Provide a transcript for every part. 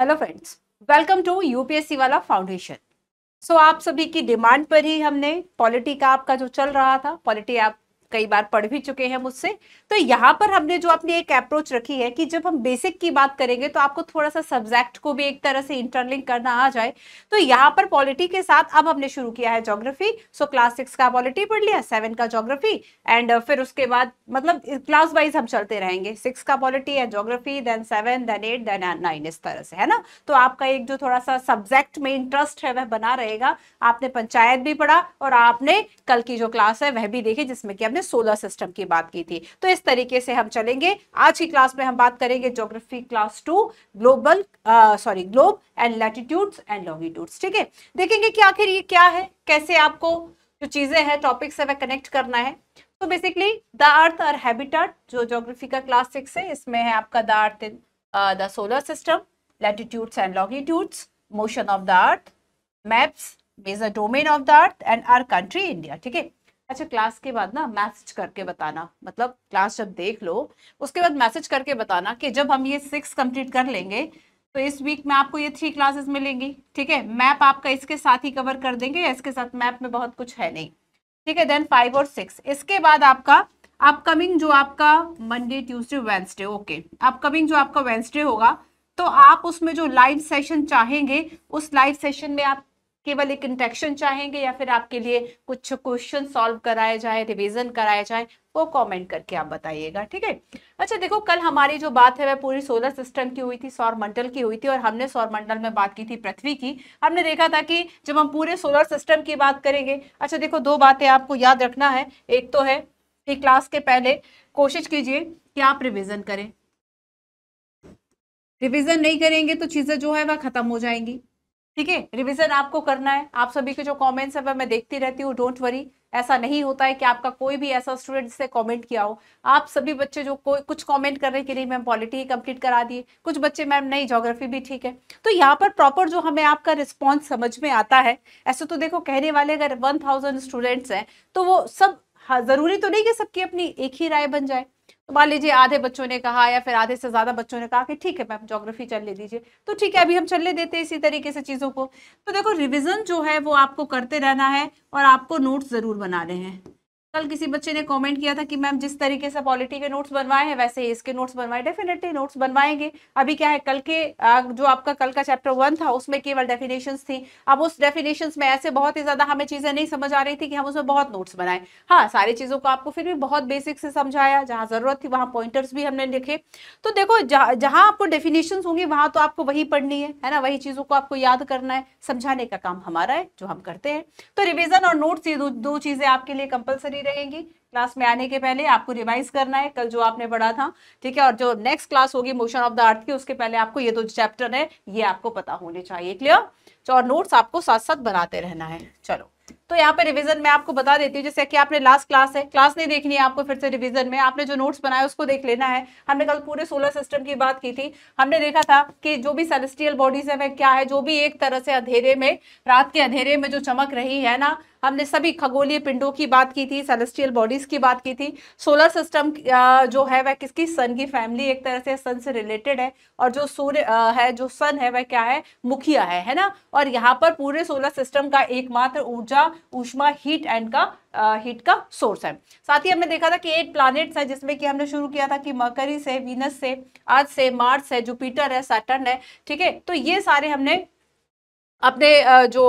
Hello friends welcome to UPSC वाला foundation so आप सभी की डिमांड पर ही हमने पॉलिटी का आपका जो चल रहा था पॉलिटी ऐप कई बार पढ़ भी चुके हैं मुझसे तो यहाँ पर हमने जो अपनी एक अप्रोच रखी है कि जब हम बेसिक की बात करेंगे तो आपको थोड़ा सा सब्जेक्ट को भी एक तरह से इंटरलिंक करना आ जाए तो यहाँ पर पॉलिटी के साथ अब हमने शुरू किया है जोग्राफी सो क्लास सिक्स का पॉलिटी पढ़ लिया सेवन का जोग्राफी एंड uh, फिर उसके बाद मतलब क्लास वाइज हम चलते रहेंगे सिक्स का polity and geography then seven then eight then nine इस तरह से है ना तो आपका एक जो थोड़ा सा सब्जेक्ट में इंटरेस्ट है वह बना रहेगा आपने पंचायत भी पढ़ा और आपने कल की जो क्लास है वह भी देखी जिसमें कि आपने सोलर सिस्टम की बात की थी तो इस तरीके से हम चलेंगे आज की क्लास में हम बात करेंगे geography class two global sorry globe and latitude and longitude ठीक है देखेंगे कि आखिर ये क्या है कैसे आपको जो चीजें हैं टॉपिक्स है वह कनेक्ट करना है तो बेसिकली द अर्थ और हैबिटेट जो ज्योग्राफी का क्लास सिक्स है इसमें है आपका the earth in the solar system latitudes and longitudes motion of the earth maps major domain of the earth and our country India ठीक है अच्छा क्लास के बाद ना मैसेज करके बताना मतलब क्लास जब देख लो उसके बाद मैसेज करके बताना कि जब हम ये सिक्स कंप्लीट कर लेंगे तो इस वीक में आपको ये थ्री क्लासेस मिलेंगी ठीक है मैप आपका इसके साथ ही कवर कर देंगे या इसके साथ मैप में बहुत कुछ है नहीं ठीक है देन फाइव और सिक्स इसके बाद आपका अपकमिंग जो आपका Monday Tuesday Wednesday okay upcoming जो आपका वेंसडे होगा तो आप उसमें जो लाइव सेशन चाहेंगे उस लाइव सेशन में आप केवल एक इंटेक्शन चाहेंगे या फिर आपके लिए कुछ क्वेश्चन सॉल्व कराया जाए रिविजन कराया जाए वो कमेंट करके आप बताइएगा ठीक है अच्छा देखो कल हमारी जो बात है वह पूरी सोलर सिस्टम की हुई थी सौर मंडल की हुई थी और हमने सौर मंडल में बात की थी पृथ्वी की हमने देखा था कि जब हम पूरे सोलर सिस्टम की बात करेंगे अच्छा देखो दो बातें आपको याद रखना है एक तो है कि क्लास के पहले कोशिश कीजिए कि आप रिविजन करें रिविजन नहीं करेंगे तो चीज़ें जो है वह ख़त्म हो जाएंगी ठीक है रिविजन आपको करना है आप सभी के जो कॉमेंट्स है वह मैं देखती रहती हूँ डोंट वरी ऐसा नहीं होता है कि आपका कोई भी ऐसा स्टूडेंट से कमेंट किया हो आप सभी बच्चे जो कोई कुछ कमेंट करने के लिए मैम पॉलिटी ही कंप्लीट करा दिए कुछ बच्चे मैम नहीं जोग्राफी भी ठीक है तो यहाँ पर प्रॉपर जो हमें आपका रिस्पॉन्स समझ में आता है ऐसे तो देखो कहने वाले अगर वन थाउजेंड स्टूडेंट्स हैं तो वो सब हाँ, जरूरी तो नहीं कि सबकी अपनी एक ही राय बन जाए तो मान लीजिए आधे बच्चों ने कहा या फिर आधे से ज्यादा बच्चों ने कहा कि ठीक है मैम जोग्राफी चल ले दीजिए तो ठीक है अभी हम चलने देते हैं इसी तरीके से चीज़ों को तो देखो रिविजन जो है वो आपको करते रहना है और आपको नोट ज़रूर बना रहे हैं कल किसी बच्चे ने कमेंट किया था कि मैम जिस तरीके से पॉलिटी के नोट्स बनवाए हैं वैसे ही इसके नोट्स बनवाए डेफिनेटली नोट्स बनवाएंगे अभी क्या है कल के जो आपका कल का चैप्टर वन था उसमें केवल डेफिनेशंस थी अब उस डेफिनेशंस में ऐसे बहुत ही ज्यादा हमें चीजें नहीं समझ आ रही थी कि हम उसमें बहुत नोट्स बनाए हाँ सारी चीजों को आपको फिर भी बहुत बेसिक से समझाया जहां जरूरत थी वहां पॉइंटर्स भी हमने लिखे तो देखो जहां आपको डेफिनेशन होंगी वहां तो आपको वही पढ़नी है है ना वही चीजों को आपको याद करना है समझाने का काम हमारा है जो हम करते हैं तो रिविजन और नोट्स ये दो चीजें आपके लिए कंपल्सरी रहेंगी क्लास में आने के पहले आपको रिवाइज करना है कल जो आपने पढ़ा था ठीक है और जो नेक्स्ट क्लास होगी मोशन ऑफ द अर्थ की उसके पहले आपको ये दो चैप्टर है ये आपको पता होने चाहिए क्लियर तो और नोट्स आपको साथ साथ बनाते रहना है चलो तो यहाँ पे रिवीजन में आपको बता देती हूँ जैसे कि आपने लास्ट क्लास है क्लास नहीं देखनी है आपको फिर से रिवीजन में आपने जो नोट्स बनाए उसको देख लेना है हमने कल पूरे सोलर सिस्टम की बात की थी हमने देखा था कि जो भी सेलेस्टियल बॉडीज है वह क्या है जो भी एक तरह से अंधेरे में रात के अंधेरे में जो चमक रही है ना हमने सभी खगोलीय पिंडों की बात की थी सेलेस्टियल बॉडीज की बात की थी सोलर सिस्टम जो है वह किसकी सन की फैमिली एक तरह से सन से रिलेटेड है और जो सूर्य है जो सन है वह क्या है मुखिया है है ना और यहाँ पर पूरे सोलर सिस्टम का एकमात्र ऊर्जा ऊष्मा हीट एंड का हीट का सोर्स है साथ ही हमने देखा था कि एट प्लैनेट्स है जिसमें कि हमने शुरू किया था कि मकरी से वीनस से आज से मार्स है जुपिटर है सैटर्न है ठीक है तो ये सारे हमने अपने जो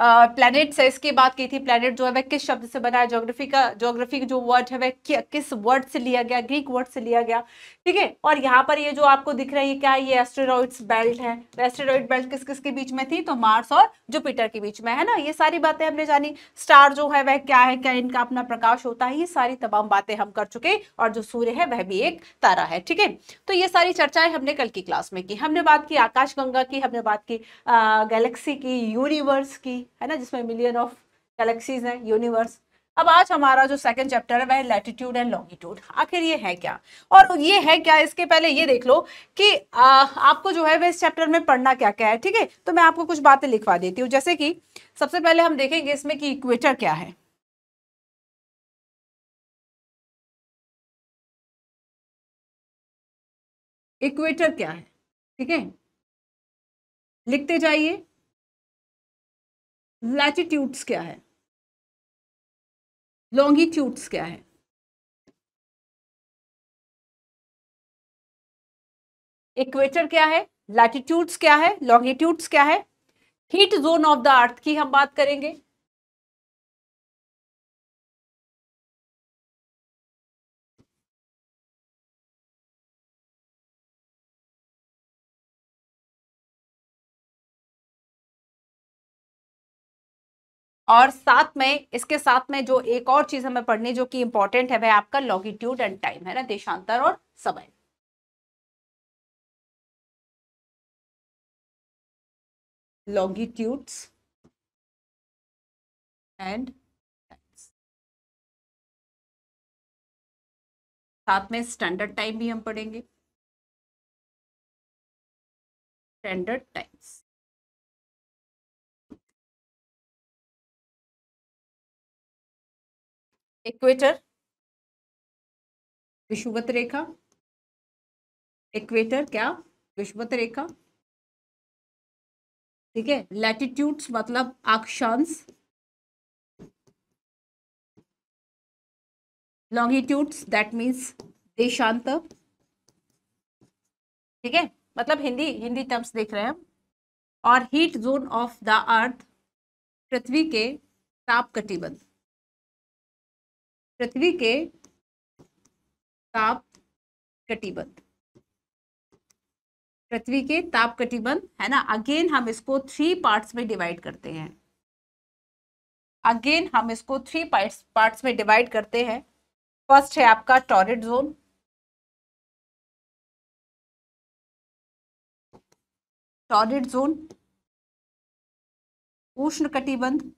प्लैनेट्स है इसकी बात की थी प्लेनेट जो है वह किस शब्द से बना है ज्योग्राफी का ज्योग्राफी जो वर्ड है वह किस वर्ड से लिया गया ग्रीक वर्ड से लिया गया ठीक है और यहाँ पर ये जो आपको दिख रहा है क्या ये एस्ट्रोइड्स बेल्ट है एस्ट्रोइड बेल्ट किस किस के बीच में थी तो मार्स और जुपिटर के बीच में है ना ये सारी बातें हमने जानी स्टार जो है वह क्या है क्या इनका अपना प्रकाश होता है ये सारी तमाम बातें हम कर चुके और जो सूर्य है वह भी एक तारा है ठीक है तो ये सारी चर्चाएं हमने कल की क्लास में की हमने बात की गंगा की हमने बात की गैलेक्सी की यूनिवर्स की है ना जिसमें मिलियन ऑफ गैलेक्सीज हैं यूनिवर्स अब आज हमारा जो सेकंड चैप्टर है वह लैटिट्यूड एंड लॉन्गिट्यूड आखिर ये है क्या और ये है क्या इसके पहले ये देख लो कि आ, आपको जो है वह इस चैप्टर में पढ़ना क्या क्या है ठीक है तो मैं आपको कुछ बातें लिखवा देती हूँ जैसे कि सबसे पहले हम देखेंगे इसमें कि इक्वेटर क्या है इक्वेटर क्या है ठीक है लिखते जाइए लैटिट्यूड्स क्या है लॉन्गिट्यूड्स क्या है इक्वेटर क्या है लैटिट्यूड्स क्या है लॉन्गिट्यूड्स क्या है heat zone of the earth की हम बात करेंगे और साथ में इसके साथ में जो एक और चीज हमें पढ़नी जो कि इंपॉर्टेंट है वह आपका लॉगिट्यूड एंड टाइम है ना देशांतर और समय longitudes एंड साथ में स्टैंडर्ड टाइम भी हम पढ़ेंगे स्टैंडर्ड टाइम्स इक्वेटर विषुवत रेखा इक्वेटर क्या विषुवत रेखा ठीक है लैटिट्यूड्स मतलब अक्षांश लॉन्गिट्यूड्स दैट मीन्स देशांत ठीक है मतलब हिंदी हिंदी टर्म्स देख रहे हैं हम और heat zone of the earth पृथ्वी के ताप कटिबंध पृथ्वी के ताप कटिबंध पृथ्वी के ताप कटिबंध है ना अगेन हम इसको थ्री पार्ट्स में डिवाइड करते हैं अगेन हम इसको थ्री पार्ट्स पार्ट्स में डिवाइड करते हैं फर्स्ट है आपका टॉरेट जोन टॉरेट जोन उष्ण कटिबंध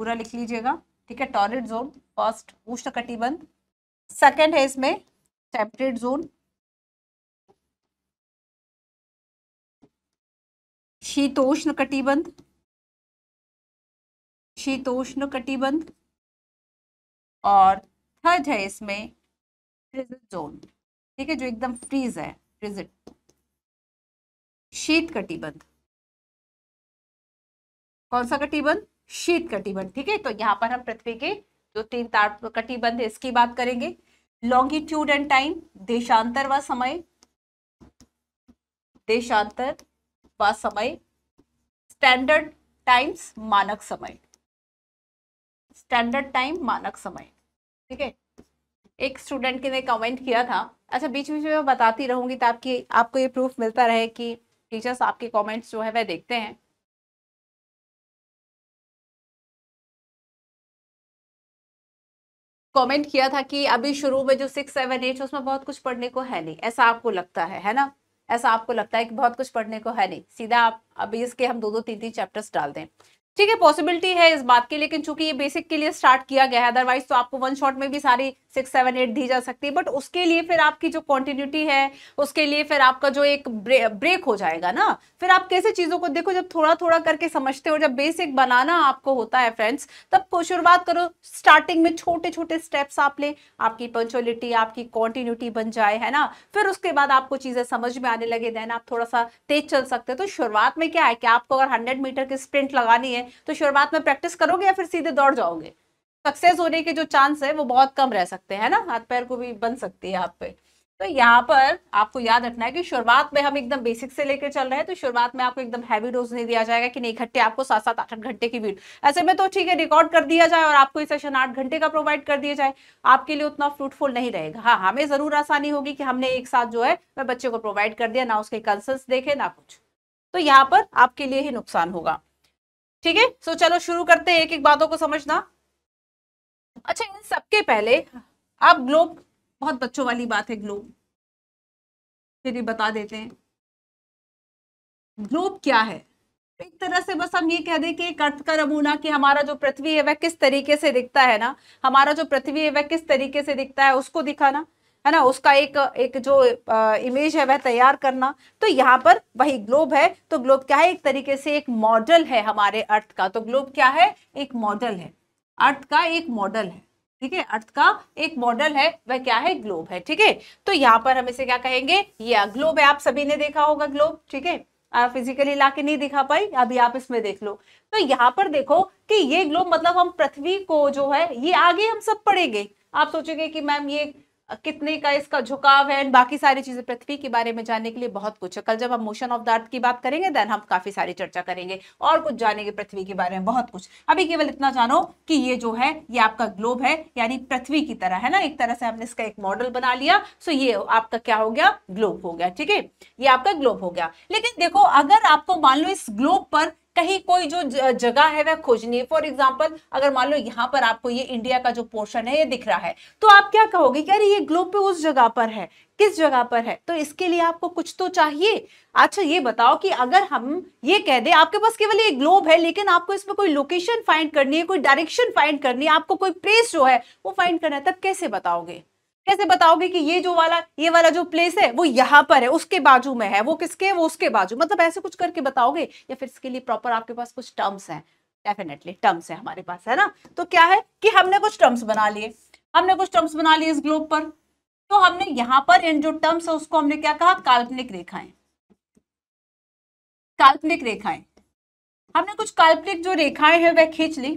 पूरा लिख लीजिएगा ठीक है टॉरिड जोन फर्स्ट उष्ण कटिबंध सेकेंड है इसमें टेम्परेट जोन शीतोष्ण कटिबंध शीतोष्ण कटिबंध और थर्ड है इसमें फ्रिजिट जोन ठीक है जो एकदम फ्रीज है फ्रिजिट शीत कटिबंध कौन सा कटिबंध शीत कटिबंध ठीक है तो यहाँ पर हम पृथ्वी के जो तीन तार कटिबंध है इसकी बात करेंगे लॉन्गिट्यूड एंड टाइम देशांतर व समय देशांतर व समय स्टैंडर्ड टाइम्स मानक समय स्टैंडर्ड टाइम मानक समय ठीक है एक स्टूडेंट के ने कमेंट किया था अच्छा बीच बीच में मैं बताती रहूंगी तो आपकी आपको ये प्रूफ मिलता रहे कि टीचर्स आपके कमेंट्स जो है वह देखते हैं कमेंट किया था कि अभी शुरू में जो सिक्स सेवन एट उसमें बहुत कुछ पढ़ने को है नहीं ऐसा आपको लगता है है ना ऐसा आपको लगता है कि बहुत कुछ पढ़ने को है नहीं सीधा आप अभी इसके हम दो दो तीन तीन चैप्टर्स डाल दें ठीक है पॉसिबिलिटी है इस बात की लेकिन चूंकि ये बेसिक के लिए स्टार्ट किया गया है अदरवाइज तो आपको वन शॉट में भी सारी सिक्स सेवन एट दी जा सकती है बट उसके लिए फिर आपकी जो कॉन्टिन्यूटी है उसके लिए फिर आपका जो एक ब्रे, ब्रेक हो जाएगा ना फिर आप कैसे चीज़ों को देखो जब थोड़ा थोड़ा करके समझते हो जब बेसिक बनाना आपको होता है फ्रेंड्स तब शुरुआत करो स्टार्टिंग में छोटे छोटे स्टेप्स आप लें आपकी पंचुअलिटी आपकी कॉन्टिन्यूटी बन जाए है ना फिर उसके बाद आपको चीज़ें समझ में आने लगे देन आप थोड़ा सा तेज चल सकते हो तो शुरुआत में क्या है कि आपको अगर हंड्रेड मीटर की स्प्रिंट लगानी है तो शुरुआत में प्रैक्टिस करोगे या फिर सीधे दौड़ जाओगे सक्सेस होने के जो चांस है वो बहुत कम रह सकते हैं ना हाथ पैर को भी बन सकती है आप पे तो यहाँ पर आपको याद रखना है कि शुरुआत में हम एकदम बेसिक से लेकर चल रहे हैं तो शुरुआत में आपको एकदम हैवी डोज नहीं दिया जाएगा कि नहीं इकट्ठे आपको सात सात आठ आठ घंटे की भीड़ ऐसे में तो ठीक है रिकॉर्ड कर दिया जाए और आपको ये सेशन आठ घंटे का प्रोवाइड कर दिया जाए आपके लिए उतना फ्रूटफुल नहीं रहेगा हाँ हमें जरूर आसानी होगी कि हमने एक साथ जो है मैं बच्चे को प्रोवाइड कर दिया ना उसके कंसर्न देखे ना कुछ तो यहाँ पर आपके लिए ही नुकसान होगा ठीक है सो चलो शुरू करते हैं एक एक बातों को समझना अच्छा इन सबके पहले आप ग्लोब बहुत बच्चों वाली बात है ग्लोब फिर ये बता देते हैं ग्लोब क्या है एक तरह से बस हम ये कह दें कि एक अर्थ का नमूना कि हमारा जो पृथ्वी है वह किस तरीके से दिखता है ना हमारा जो पृथ्वी है वह किस तरीके से दिखता है उसको दिखाना है ना उसका एक एक जो आ, इमेज है वह तैयार करना तो यहाँ पर वही ग्लोब है तो ग्लोब क्या है एक तरीके से एक मॉडल है हमारे अर्थ का तो ग्लोब क्या है एक मॉडल है अर्थ का एक मॉडल है ठीक है अर्थ का एक मॉडल है वह क्या है ग्लोब है ठीक है तो यहाँ पर हम इसे क्या कहेंगे ये ग्लोब है आप सभी ने देखा होगा ग्लोब ठीक है फिजिकली ला के नहीं दिखा पाई अभी आप इसमें देख लो तो यहाँ पर देखो कि ये ग्लोब मतलब हम पृथ्वी को जो है ये आगे हम सब पढ़ेंगे आप सोचेंगे कि मैम ये कितने का इसका झुकाव है बाकी सारी चीजें पृथ्वी के बारे में जानने के लिए बहुत कुछ है कल जब हम मोशन ऑफ द अर्थ की बात करेंगे देन हम काफी सारी चर्चा करेंगे और कुछ जानेंगे पृथ्वी के बारे में बहुत कुछ अभी केवल इतना जानो कि ये जो है ये आपका ग्लोब है यानी पृथ्वी की तरह है ना एक तरह से हमने इसका एक मॉडल बना लिया सो ये आपका क्या हो गया ग्लोब हो गया ठीक है ये आपका ग्लोब हो गया लेकिन देखो अगर आपको मान लो इस ग्लोब पर कहीं कोई जो जगह है वह खोजनी है फॉर एग्जाम्पल अगर मान लो यहाँ पर आपको ये इंडिया का जो पोर्शन है ये दिख रहा है तो आप क्या कहोगे कि अरे ये ग्लोब पे उस जगह पर है किस जगह पर है तो इसके लिए आपको कुछ तो चाहिए अच्छा ये बताओ कि अगर हम ये कह दें आपके पास केवल ये ग्लोब है लेकिन आपको इसमें कोई लोकेशन फाइंड करनी है कोई डायरेक्शन फाइंड करनी है आपको कोई प्लेस जो है वो फाइंड करना है तब कैसे बताओगे कैसे बताओगे कि ये जो वाला ये वाला जो प्लेस है वो यहाँ पर है उसके बाजू में है वो किसके वो उसके बाजू मतलब ऐसे कुछ करके बताओगे या फिर इसके लिए प्रॉपर आपके पास कुछ टर्म्स हैं डेफिनेटली टर्म्स है हमारे पास है ना तो क्या है कि हमने कुछ टर्म्स बना लिए हमने कुछ टर्म्स बना लिए इस ग्लोब पर तो हमने यहाँ पर इन जो टर्म्स है उसको हमने क्या कहा काल्पनिक रेखाएं काल्पनिक रेखाएं हमने कुछ काल्पनिक जो रेखाएं हैं वह खींच ली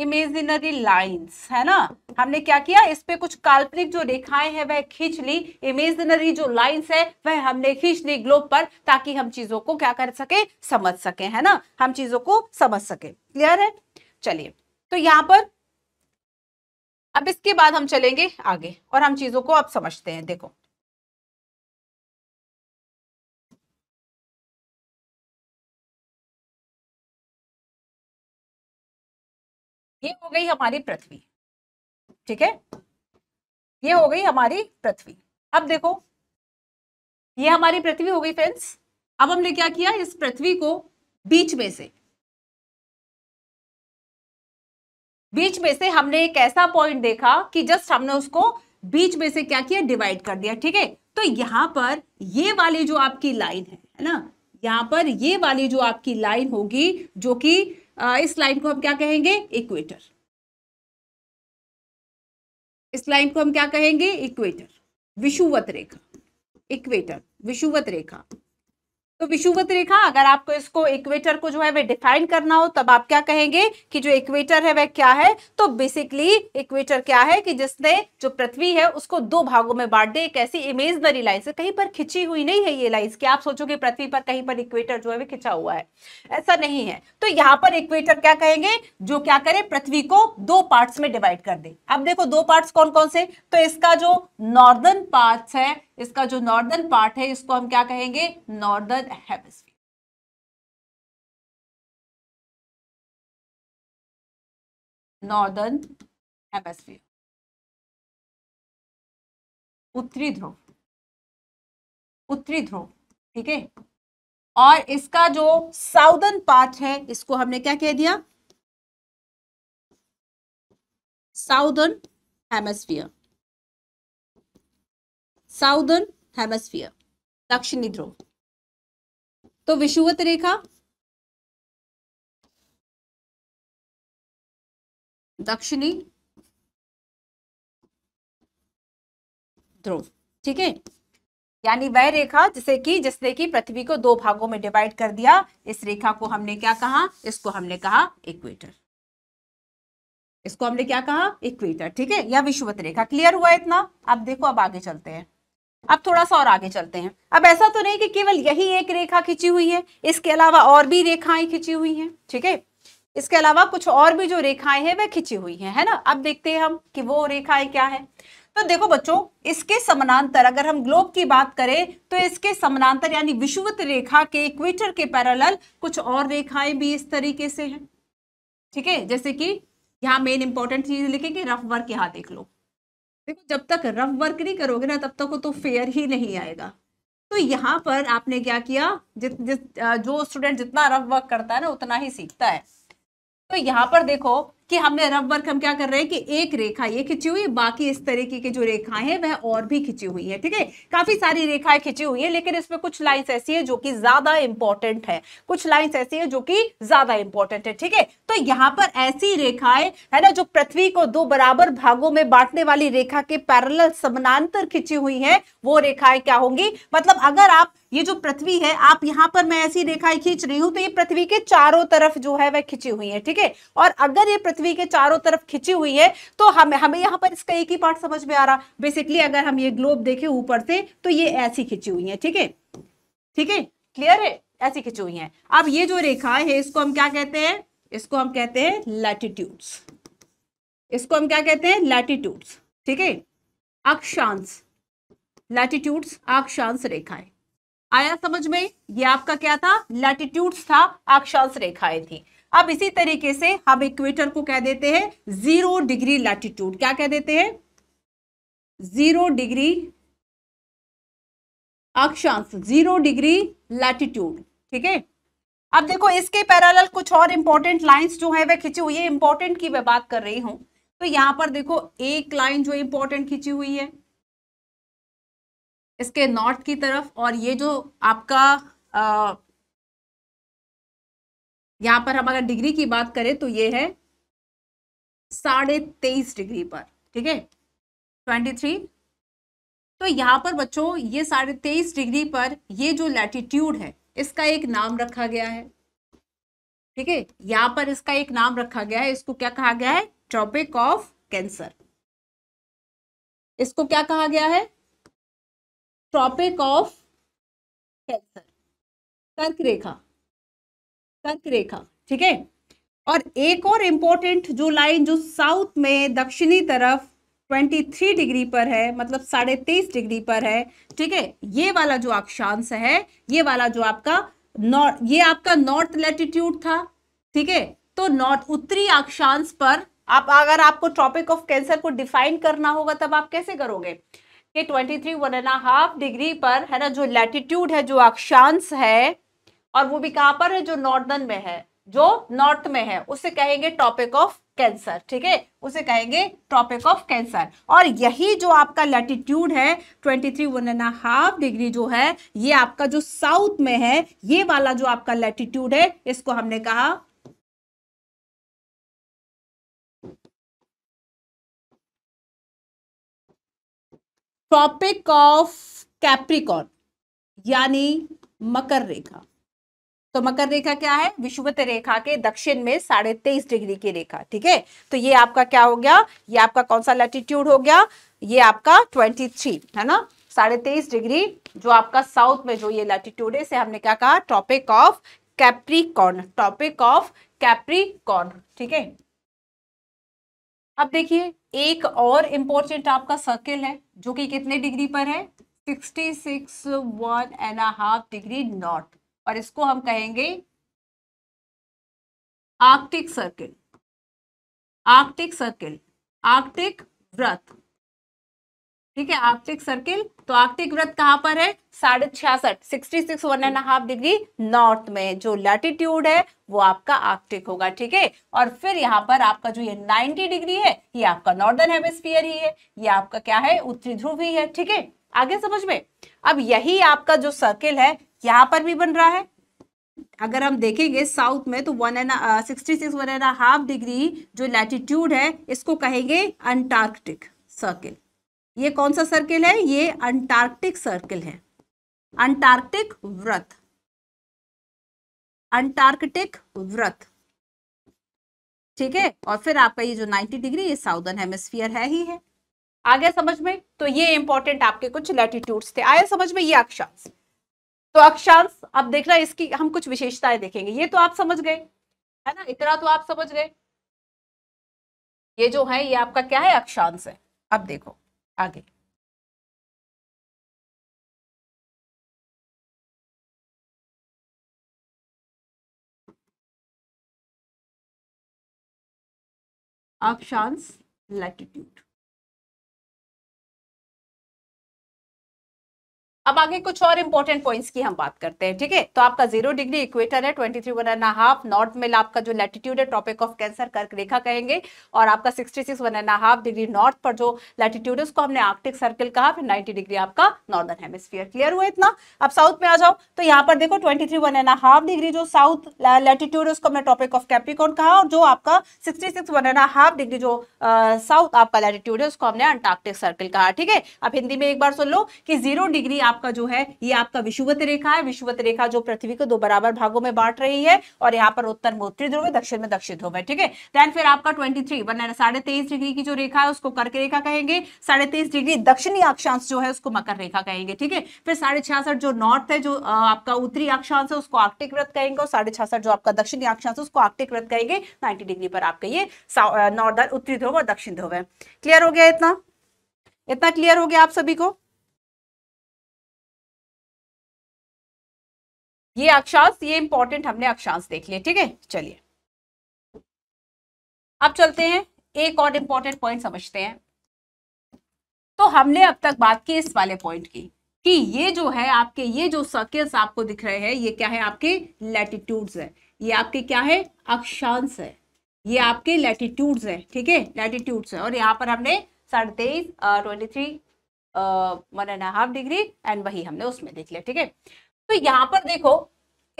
इमेजिनरी लाइंस है ना हमने क्या किया इस पे कुछ काल्पनिक जो रेखाएं हैं वह खींच ली इमेजिनरी जो लाइंस है वह हमने खींच ली ग्लोब पर ताकि हम चीजों को क्या कर सके समझ सके है ना हम चीजों को समझ सके क्लियर है चलिए तो यहाँ पर अब इसके बाद हम चलेंगे आगे और हम चीजों को अब समझते हैं देखो ये हो गई हमारी पृथ्वी ठीक है ये हो गई हमारी पृथ्वी अब देखो ये हमारी पृथ्वी हो गई फ्रेंड्स अब हमने क्या किया इस पृथ्वी को बीच में से बीच में से हमने एक ऐसा पॉइंट देखा कि जस्ट हमने उसको बीच में से क्या किया डिवाइड कर दिया ठीक है तो यहां पर ये वाली जो आपकी लाइन है है ना यहां पर ये वाली जो आपकी लाइन होगी जो कि इस लाइन को हम क्या कहेंगे इक्वेटर इस लाइन को हम क्या कहेंगे इक्वेटर विषुवत रेखा इक्वेटर विषुवत रेखा तो विषुवत रेखा अगर आपको इसको इक्वेटर को जो है वह डिफाइन करना हो तब आप क्या कहेंगे कि जो इक्वेटर है वह क्या है तो बेसिकली इक्वेटर क्या है कि जिसने जो पृथ्वी है उसको दो भागों में बांट दे एक ऐसी इमेजनरी लाइन से कहीं पर खिंची हुई नहीं है ये लाइन कि आप सोचोगे पृथ्वी पर कहीं पर इक्वेटर जो है वह खिंचा हुआ है ऐसा नहीं है तो यहाँ पर इक्वेटर क्या कहेंगे जो क्या करे पृथ्वी को दो पार्ट्स में डिवाइड कर दे अब देखो दो पार्ट कौन कौन से तो इसका जो नॉर्दर्न पार्ट्स है इसका जो नॉर्दर्न पार्ट है इसको हम क्या कहेंगे नॉर्दर्न हेमिस्फीयर नॉर्दर्न हेमेस्फियर उत्तरी ध्रुव उत्तरी ध्रुव ठीक है और इसका जो साउदर्न पार्ट है इसको हमने क्या कह दिया साउदर्न हेमस्फीयर साउदर्न हेमस्फियर दक्षिणी ध्रुव तो विषुवत रेखा दक्षिणी ध्रुव ठीक है यानी वह रेखा जिसे कि जिसने कि पृथ्वी को दो भागों में डिवाइड कर दिया इस रेखा को हमने क्या कहा इसको हमने कहा इक्वेटर इसको हमने क्या कहा इक्वेटर ठीक है या विषुवत रेखा क्लियर हुआ इतना अब देखो अब आगे चलते हैं अब थोड़ा सा और आगे चलते हैं अब ऐसा तो नहीं कि केवल यही एक रेखा खिंची हुई है इसके अलावा और भी रेखाएं खिंची हुई हैं ठीक है इसके अलावा कुछ और भी जो रेखाएं हैं वह खिंची हुई हैं है ना अब देखते हैं हम कि वो रेखाएं क्या है तो देखो बच्चों इसके समानांतर अगर हम ग्लोब की बात करें तो इसके समानांतर यानी विषुवत रेखा के इक्वेटर के पैरल कुछ और रेखाएं भी इस तरीके से है ठीक है जैसे कि यहाँ मेन इंपॉर्टेंट चीज लिखेंगे रफ वर्क यहाँ देख लो देखो जब तक रफ वर्क नहीं करोगे ना तब तक वो तो फेयर ही नहीं आएगा तो यहाँ पर आपने क्या किया जित जित जो स्टूडेंट जितना रफ वर्क करता है ना उतना ही सीखता है तो यहाँ पर देखो कि हमने रफ वर्क हम क्या कर रहे हैं कि एक रेखा ये खिंची हुई बाकी इस तरीके की जो रेखाएं हैं वह और भी खिंची हुई है ठीक है काफी सारी रेखाएं खिंची हुई है लेकिन इसमें कुछ लाइन्स ऐसी है जो कि ज्यादा इंपॉर्टेंट है कुछ लाइन्स ऐसी है जो कि ज्यादा इंपॉर्टेंट है ठीक है तो यहाँ पर ऐसी रेखाएं है ना जो पृथ्वी को दो बराबर भागों में बांटने वाली रेखा के पैरल समानांतर खिंची हुई है वो रेखाएं क्या होंगी मतलब अगर आप ये जो पृथ्वी है आप यहाँ पर मैं ऐसी रेखाएं खींच रही हूं तो ये पृथ्वी के चारों तरफ जो है वह खिंची हुई है ठीक है और अगर ये पृथ्वी के चारों तरफ खिंची हुई है तो हमें हमें यहाँ पर इसका एक ही पार्ट समझ में आ रहा बेसिकली अगर हम ये ग्लोब देखें ऊपर से तो ये ऐसी खिंची हुई है ठीक है ठीक है क्लियर है ऐसी खिंची हुई है अब ये जो रेखा है इसको हम क्या कहते हैं इसको हम कहते हैं लैटिट्यूड्स इसको हम क्या कहते हैं लैटिट्यूड्स ठीक है अक्षांश लैटिट्यूड्स अक्षांश रेखाएं आया समझ में ये आपका क्या था लैटिट्यूड्स था अक्षांश रेखाएं थी अब इसी तरीके से हम इक्वेटर को कह देते हैं जीरो डिग्री लैटिट्यूड क्या कह देते हैं जीरो डिग्री अक्षांश जीरो डिग्री लैटिट्यूड ठीक है अब देखो इसके पैरेलल कुछ और इंपॉर्टेंट लाइंस जो है वह खिंची हुई है इंपॉर्टेंट की मैं बात कर रही हूं तो यहां पर देखो एक लाइन जो इंपॉर्टेंट खिंची हुई है इसके नॉर्थ की तरफ और ये जो आपका यहाँ पर हम अगर डिग्री की बात करें तो ये है साढ़े तेईस डिग्री पर ठीक है ट्वेंटी थ्री तो यहाँ पर बच्चों ये साढ़े तेईस डिग्री पर ये जो लैटिट्यूड है इसका एक नाम रखा गया है ठीक है यहाँ पर इसका एक नाम रखा गया है इसको क्या कहा गया है ट्रॉपिक ऑफ कैंसर इसको क्या कहा गया है ट्रॉपिक ऑफ कैंसर कर्क रेखा कर्क रेखा ठीक है और एक और इम्पोर्टेंट जो लाइन जो साउथ में दक्षिणी तरफ 23 डिग्री पर है मतलब साढ़े तेईस डिग्री पर है ठीक है ये वाला जो अक्षांश है ये वाला जो आपका नॉर्थ ये आपका नॉर्थ लेटिट्यूड था ठीक है तो नॉर्थ उत्तरी अक्षांश पर आप अगर आपको ट्रॉपिक ऑफ कैंसर को डिफाइन करना होगा तब आप कैसे करोगे कि 23 वन एंड हाफ डिग्री पर है ना जो लैटिट्यूड है जो अक्षांश है और वो भी कहां पर है जो नॉर्दर्न में है जो नॉर्थ में है उसे कहेंगे टॉपिक ऑफ कैंसर ठीक है उसे कहेंगे ट्रॉपिक ऑफ कैंसर और यही जो आपका लैटिट्यूड है 23 three one and half degree जो है ये आपका जो साउथ में है ये वाला जो आपका लैटिट्यूड है इसको हमने कहा ट्रॉपिक ऑफ कैप्रिकॉन यानी मकर रेखा तो मकर रेखा क्या है विषुवत रेखा के दक्षिण में साढ़े तेईस डिग्री की रेखा ठीक है तो ये आपका क्या हो गया ये आपका कौन सा लैटिट्यूड हो गया ये आपका ट्वेंटी थ्री है ना साढ़े तेईस डिग्री जो आपका साउथ में जो ये लैटिट्यूड है इसे हमने क्या कहा topic of capricorn topic of capricorn ठीक है अब देखिए एक और इम्पोर्टेंट आपका सर्किल है जो कि कितने डिग्री पर है sixty six one and half degree north और इसको हम कहेंगे arctic circle arctic circle arctic व्रत ठीक है आर्कटिक सर्किल तो आर्कटिक व्रत कहां पर है साढ़े छियासठ sixty six one and half degree north में जो लैटिट्यूड है वो आपका आर्कटिक होगा ठीक है और फिर यहां पर आपका जो ये 90 डिग्री है ये आपका नॉर्दर्न हेमिस्फीयर ही है ये आपका क्या है उत्तरी ध्रुव ही है ठीक है आगे समझ में अब यही आपका जो सर्किल है यहाँ पर भी बन रहा है अगर हम देखेंगे साउथ में तो one and sixty six one and half degree जो लैटिट्यूड है इसको कहेंगे अंटार्कटिक सर्किल ये कौन सा सर्किल है ये अंटार्कटिक सर्किल है अंटार्कटिक व्रत अंटार्कटिक व्रत ठीक है और फिर आपका ये जो 90 डिग्री ये साउदर्न हेमिस्फीयर है ही है आ गया समझ में तो ये इंपॉर्टेंट आपके कुछ लैटिट्यूड्स थे आया समझ में ये अक्षांश तो अक्षांश अब देखना इसकी हम कुछ विशेषताएं देखेंगे ये तो आप समझ गए है ना इतना तो आप समझ गए ये जो है ये आपका क्या है अक्षांश है अब देखो आगे अक्षांश लैटिट्यूड अब आगे कुछ और इंपॉर्टेंट पॉइंट्स की हम बात करते हैं ठीक है तो आपका जीरो डिग्री इक्वेटर है twenty three one and half north मेल आपका जो लैटिट्यूड है ट्रॉपिक ऑफ कैंसर कर्क रेखा कहेंगे और आपका sixty six one and half degree north पर जो लैटिट्यूड उसको हमने आर्टिक सर्किल कहा फिर नाइन्टी डिग्री आपका नॉर्दर्न हेमिस्फीयर क्लियर हुआ इतना अब साउथ में आ जाओ तो यहाँ पर देखो twenty three one and half degree जो साउथ लैटिट्यूड uh, उसको हमने टॉपिक ऑफ कैप्रिकॉन कहा और जो आपका sixty six one and half degree जो साउथ uh, आपका लैटिट्यूड है उसको हमने अंटार्कटिक सर्किल कहा ठीक है अब हिंदी में एक बार सुन लो कि जीरो डिग्री आप आपका जो है ये आपका विषुवत रेखा है विषुवत रेखा जो पृथ्वी को दो बराबर भागों में बांट रही है और यहाँ पर उत्तर में उत्तरी ध्रुव है दक्षिण में दक्षिण ध्रुव है ठीक है देन फिर आपका ट्वेंटी थ्री साढ़े तेईस डिग्री की जो रेखा है उसको कर्क रेखा कहेंगे साढ़े तेईस डिग्री दक्षिणी अक्षांश जो है उसको मकर रेखा कहेंगे ठीक है फिर साढ़े छियासठ जो नॉर्थ है जो आपका उत्तरी अक्षांश है उसको आर्टिक व्रत कहेंगे और साढ़े छियासठ जो आपका दक्षिणी अक्षांश है उसको आर्टिक व्रत कहेंगे नाइन्टी डिग्री पर आपका ये नॉर्दर्न उत्तरी ध्रुव और दक्षिण ध्रुव है क्लियर हो गया इतना इतना क्लियर हो गया आप सभी को ये अक्षांश ये इंपॉर्टेंट हमने अक्षांश देख लिए ठीक है चलिए अब चलते हैं एक और इंपॉर्टेंट पॉइंट समझते हैं तो हमने अब तक बात की इस वाले पॉइंट की कि ये जो है आपके ये जो सर्किल्स आपको दिख रहे हैं ये क्या है आपके लैटिट्यूड्स है ये आपके क्या है अक्षांश है ये आपके लैटिट्यूड्स है ठीक है लैटिट्यूड्स है और यहाँ पर हमने साढ़े तेईस twenty three one and half degree and वही हमने उसमें देख लिया ठीक है तो यहाँ पर देखो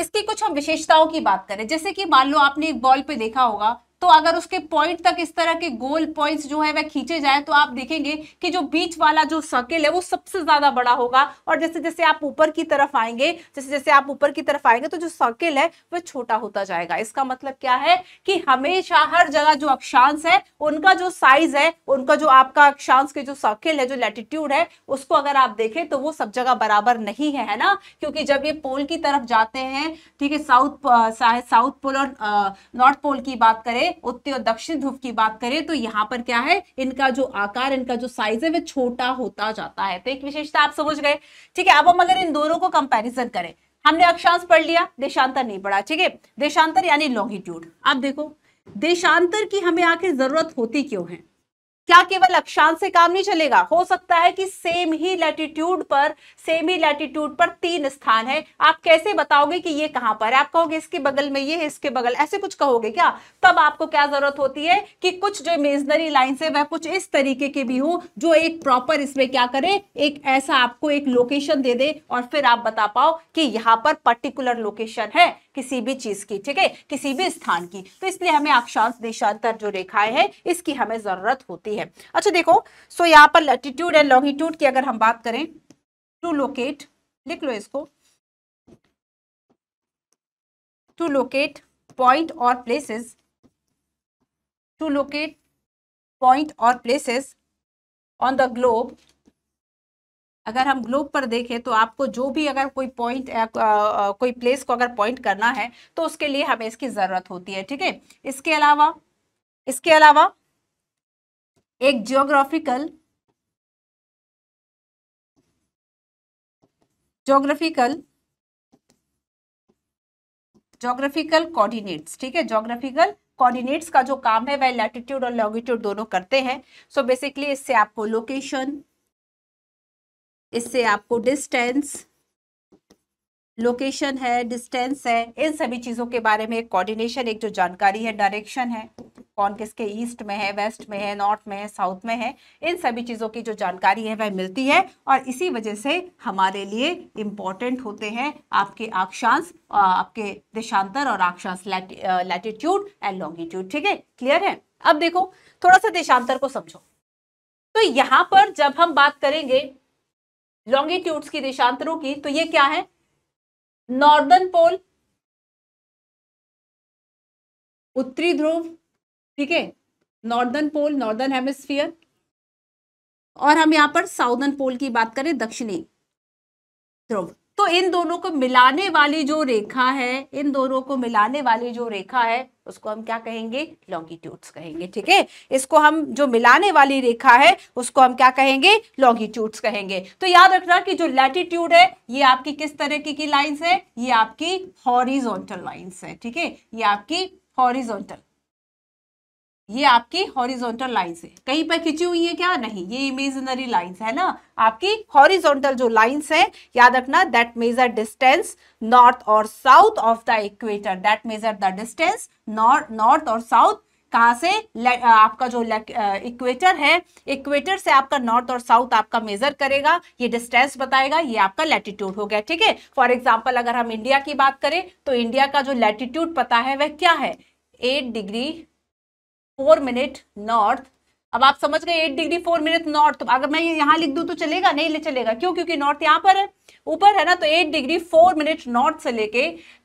इसकी कुछ हम विशेषताओं की बात करें जैसे कि मान लो आपने एक बॉल पे देखा होगा तो अगर उसके पॉइंट तक इस तरह के गोल पॉइंट्स जो है वह खींचे जाए तो आप देखेंगे कि जो बीच वाला जो सर्किल है वो सबसे ज्यादा बड़ा होगा और जैसे जैसे आप ऊपर की तरफ आएंगे जैसे जैसे आप ऊपर की तरफ आएंगे तो जो सर्किल है वह छोटा होता जाएगा इसका मतलब क्या है कि हमेशा हर जगह जो अक्षांश है उनका जो साइज है उनका जो आपका अक्षांश के जो सर्किल है जो लेटिट्यूड है उसको अगर आप देखें तो वो सब जगह बराबर नहीं है है ना क्योंकि जब ये पोल की तरफ जाते हैं ठीक है साउथ साउथ पोल और नॉर्थ पोल की बात करें करें उत्तरी और दक्षिण ध्रुव की बात करें तो यहाँ पर क्या है इनका जो आकार इनका जो साइज है वह छोटा होता जाता है तो एक विशेषता आप समझ गए ठीक है अब हम अगर इन दोनों को कंपेरिजन करें हमने अक्षांश पढ़ लिया देशांतर नहीं पढ़ा ठीक है देशांतर यानी लॉन्गिट्यूड आप देखो देशांतर की हमें आखिर जरूरत होती क्यों है क्या केवल अक्षांश से काम नहीं चलेगा हो सकता है कि सेम ही लैटिट्यूड पर सेम ही लैटिट्यूड पर तीन स्थान है आप कैसे बताओगे कि ये कहां पर है आप कहोगे इसके बगल में ये है इसके बगल ऐसे कुछ कहोगे क्या तब आपको क्या जरूरत होती है कि कुछ जो इमेजनरी लाइन है वह कुछ इस तरीके की भी हो जो एक प्रॉपर इसमें क्या करे एक ऐसा आपको एक लोकेशन दे दे और फिर आप बता पाओ कि यहाँ पर पर्टिकुलर लोकेशन है किसी भी चीज की ठीक है किसी भी स्थान की तो इसलिए हमें अक्षांश देशांतर जो रेखाएं हैं इसकी हमें जरूरत होती है अच्छा देखो सो यहाँ पर लेटिट्यूड एंड लॉन्गिट्यूड की अगर हम बात करें टू लोकेट लिख लो इसको टू लोकेट पॉइंट और प्लेसेस टू लोकेट पॉइंट और प्लेसेस ऑन द ग्लोब अगर हम ग्लोब पर देखें तो आपको जो भी अगर कोई पॉइंट कोई प्लेस को अगर पॉइंट करना है तो उसके लिए हमें इसकी ज़रूरत होती है ठीक है इसके अलावा इसके अलावा एक जियोग्राफिकल जोग्राफिकल जोग्राफिकल कोऑर्डिनेट्स ठीक है जोग्राफिकल कोऑर्डिनेट्स का जो काम है वह लैटिट्यूड और लॉन्गिट्यूड दोनों करते हैं सो बेसिकली इससे आपको लोकेशन इससे आपको डिस्टेंस लोकेशन है डिस्टेंस है इन सभी चीज़ों के बारे में एक कोऑर्डिनेशन एक जो जानकारी है डायरेक्शन है कौन किसके ईस्ट में है वेस्ट में है नॉर्थ में है साउथ में है इन सभी चीज़ों की जो जानकारी है वह मिलती है और इसी वजह से हमारे लिए इम्पोर्टेंट होते हैं आपके अक्षांश आपके देशांतर और अक्षांश लैटिट्यूड एंड लॉन्गिट्यूड ठीक है क्लियर है अब देखो थोड़ा सा देशांतर को समझो तो यहाँ पर जब हम बात करेंगे लॉन्गिट्यूड्स की देशांतरों की तो ये क्या है नॉर्दर्न पोल उत्तरी ध्रुव ठीक है नॉर्दर्न पोल नॉर्दर्न हेमिस्फीयर और हम यहां पर साउदर्न पोल की बात करें दक्षिणी ध्रुव तो इन दोनों को मिलाने वाली जो रेखा है इन दोनों को मिलाने वाली जो रेखा है उसको हम क्या कहेंगे लॉन्गिट्यूड्स कहेंगे ठीक है इसको हम जो मिलाने वाली रेखा है उसको हम क्या कहेंगे लॉन्गिट्यूड्स कहेंगे तो याद रखना कि जो लैटिट्यूड है ये आपकी किस तरह की, लाइन्स है ये आपकी हॉरिजोंटल लाइन्स है ठीक है ये आपकी हॉरिजोंटल ये आपकी हॉरिजोंटल लाइन्स है कहीं पर खिंची हुई है क्या नहीं ये इमेजिनरी लाइन्स है ना आपकी हॉरिजोंटल जो लाइन्स है याद रखना दैट मेजर डिस्टेंस नॉर्थ और south of the equator that measure the distance north और साउथ कहाँ से आपका जो इक्वेटर है इक्वेटर से आपका नॉर्थ और साउथ आपका मेजर करेगा ये डिस्टेंस बताएगा ये आपका लैटिट्यूड हो गया ठीक है फॉर एग्जाम्पल अगर हम इंडिया की बात करें तो इंडिया का जो लैटिट्यूड पता है वह क्या है एट डिग्री 4 minute north अब आप समझ गए eight degree four minute north अगर मैं यहाँ लिख दू तो चलेगा नहीं ले चलेगा क्यों क्योंकि नॉर्थ यहाँ पर है ऊपर है ना तो eight degree four minute north से लेके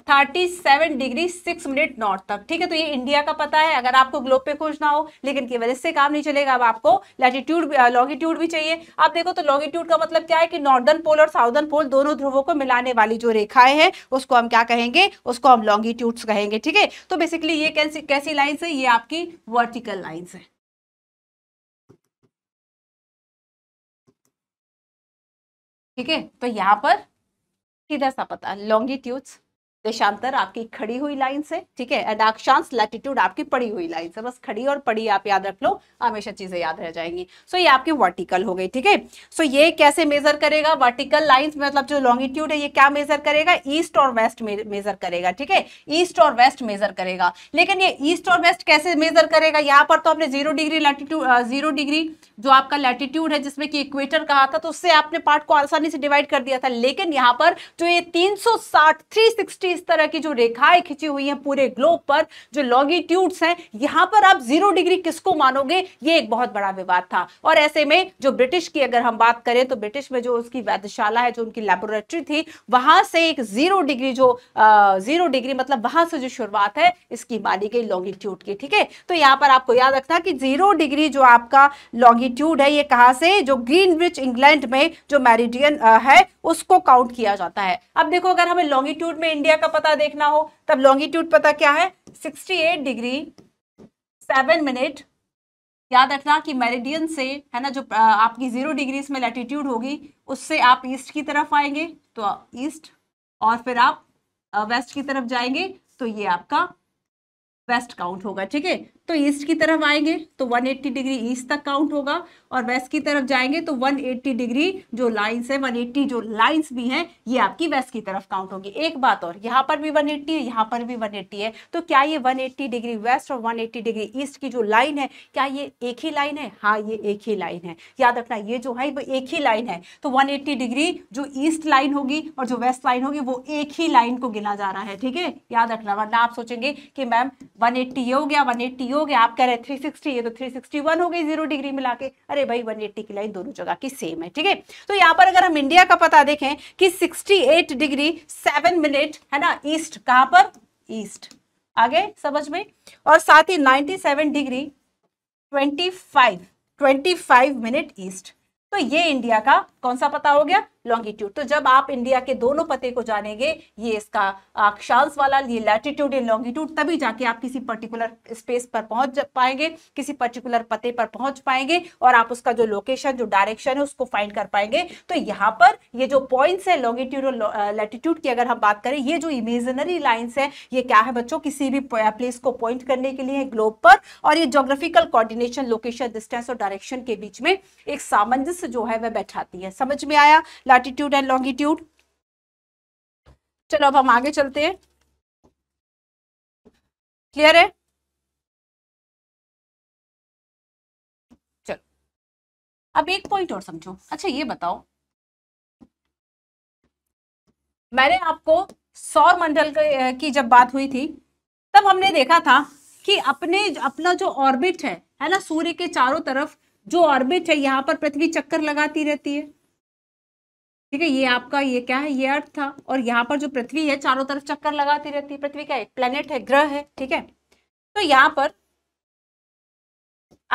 thirty seven degree six minute north तक ठीक है तो ये इंडिया का पता है अगर आपको ग्लोब पे खोजना हो लेकिन केवल इससे काम नहीं चलेगा अब आपको लैटिट्यूड लॉन्गिट्यूड भी चाहिए आप देखो तो लॉन्गिट्यूड का मतलब क्या है कि नॉर्दर्न पोल और साउदर्न पोल दोनों ध्रुवों को मिलाने वाली जो रेखाएं हैं उसको हम क्या कहेंगे उसको हम लॉन्गिट्यूड्स कहेंगे ठीक है तो बेसिकली ये कैसी कैसी लाइन्स है ये आपकी वर्टिकल लाइन्स है ठीक है तो यहाँ पर सीधा सा पता लॉन्गिट्यूड्स देशांतर आपकी खड़ी हुई लाइन से ठीक है एंड अक्षांश लैटिट्यूड आपकी पड़ी हुई लाइन से बस खड़ी और पड़ी आप याद रख लो हमेशा चीजें याद रह जाएंगी सो ये आपकी वर्टिकल हो गई ठीक है सो ये कैसे मेजर करेगा वर्टिकल लाइन मतलब जो लॉन्गिट्यूड है ये क्या मेजर करेगा ईस्ट और वेस्ट मेजर करेगा ठीक है ईस्ट और वेस्ट मेजर करेगा लेकिन ये ईस्ट और वेस्ट कैसे मेजर करेगा यहाँ पर तो आपने zero degree latitude zero degree जो आपका लैटिट्यूड है जिसमें कि इक्वेटर कहा था तो उससे आपने पार्ट को आसानी से डिवाइड कर दिया था लेकिन यहाँ पर जो ये तीन सौ साठ थ्री सिक्सटी इस तरह की जो रेखाएं खिंची हुई हैं पूरे ग्लोब पर जो लॉन्गिट्यूड्स हैं यहां पर आप जीरो डिग्री किसको मानोगे ये एक बहुत बड़ा विवाद था और ऐसे में जो ब्रिटिश की अगर हम बात करें तो ब्रिटिश में जो उसकी वैधशाला है जो उनकी लेबोरेटरी थी वहां से एक जीरो डिग्री जो जीरो डिग्री मतलब वहां से जो शुरुआत है इसकी मानी गई लॉन्गिट्यूड की ठीक है तो यहाँ पर आपको याद रखना कि जीरो डिग्री जो आपका लॉन्गिट्यूड है ये कहाँ से जो ग्रीनविच इंग्लैंड में जो मैरिडियन है उसको काउंट किया जाता है अब देखो अगर हमें लॉन्गिट्यूड में इंडिया का पता देखना हो तब लॉन्गिट्यूड पता क्या है 68 डिग्री 7 मिनट याद रखना कि मेरिडियन से है ना जो आपकी जीरो डिग्रीज में लैटिट्यूड होगी उससे आप ईस्ट की तरफ आएंगे तो ईस्ट और फिर आप वेस्ट की तरफ जाएंगे तो ये आपका वेस्ट काउंट होगा ठीक है तो ईस्ट की तरफ आएंगे तो 180 डिग्री ईस्ट तक काउंट होगा और वेस्ट की तरफ जाएंगे तो 180 डिग्री जो लाइंस है 180 जो लाइंस भी हैं ये आपकी वेस्ट की तरफ काउंट होगी एक बात और यहाँ पर भी 180 है यहाँ पर भी 180 है तो क्या ये 180 डिग्री वेस्ट और 180 डिग्री ईस्ट की जो लाइन है क्या ये एक ही लाइन है हाँ ये एक ही लाइन है याद रखना ये जो है वो एक ही लाइन है तो वन डिग्री जो ईस्ट लाइन होगी और जो वेस्ट लाइन होगी वो एक ही लाइन को गिना जा रहा है ठीक है याद रखना वरना आप सोचेंगे कि मैम वन ये हो गया वन हो गया आप कह रहे हैं सिक्सटी ये तो थ्री हो गई जीरो डिग्री मिला के अरे है भाई 180 की लाइन दोनों जगह की सेम है ठीक है तो यहाँ पर अगर हम इंडिया का पता देखें कि 68 डिग्री सेवन मिनट है ना ईस्ट कहां पर ईस्ट आगे समझ में और साथ ही 97 डिग्री 25 25 मिनट ईस्ट तो ये इंडिया का कौन सा पता हो गया लॉन्गिट्यूड तो जब आप इंडिया के दोनों पते को जानेंगे ये इसका अक्षांश वाला ये लैटिट्यूड एंड लॉन्गिट्यूड तभी जाके आप किसी पर्टिकुलर स्पेस पर पहुंच पाएंगे किसी पर्टिकुलर पते पर पहुंच पाएंगे और आप उसका जो लोकेशन जो डायरेक्शन है उसको फाइंड कर पाएंगे तो यहाँ पर ये जो पॉइंट्स है लॉन्गिट्यूड और लैटिट्यूड की अगर हम बात करें ये जो इमेजनरी लाइन्स है ये क्या है बच्चों किसी भी प्लेस को पॉइंट करने के लिए ग्लोब पर और ये जोग्राफिकल कोऑर्डिनेशन लोकेशन डिस्टेंस और डायरेक्शन के बीच में एक सामंजस्य जो है वह बैठाती है समझ में आया लैटिट्यूड एंड लॉन्गिट्यूड चलो अब हम आगे चलते हैं क्लियर है चलो अब एक पॉइंट और समझो अच्छा ये बताओ मैंने आपको सौर मंडल की जब बात हुई थी तब हमने देखा था कि अपने अपना जो ऑर्बिट है है ना सूर्य के चारों तरफ जो ऑर्बिट है यहाँ पर पृथ्वी चक्कर लगाती रहती है ठीक है ये आपका ये क्या है ये अर्थ था और यहाँ पर जो पृथ्वी है चारों तरफ चक्कर लगाती रहती है पृथ्वी क्या है प्लेनेट है ग्रह है ठीक है तो यहाँ पर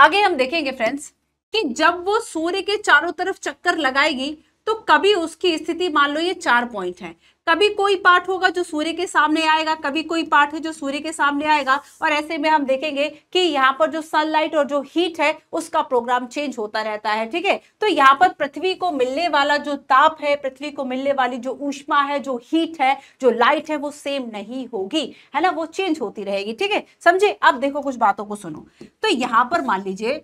आगे हम देखेंगे फ्रेंड्स कि जब वो सूर्य के चारों तरफ चक्कर लगाएगी तो कभी उसकी स्थिति मान लो ये चार पॉइंट है कभी कोई पार्ट होगा जो सूर्य के सामने आएगा कभी कोई पार्ट है जो सूर्य के सामने आएगा और ऐसे में हम देखेंगे कि यहाँ पर जो सनलाइट और जो हीट है उसका प्रोग्राम चेंज होता रहता है ठीक है तो यहाँ पर पृथ्वी को मिलने वाला जो ताप है पृथ्वी को मिलने वाली जो ऊष्मा है जो हीट है जो लाइट है वो सेम नहीं होगी है ना वो चेंज होती रहेगी ठीक है समझे अब देखो कुछ बातों को सुनो तो यहाँ पर मान लीजिए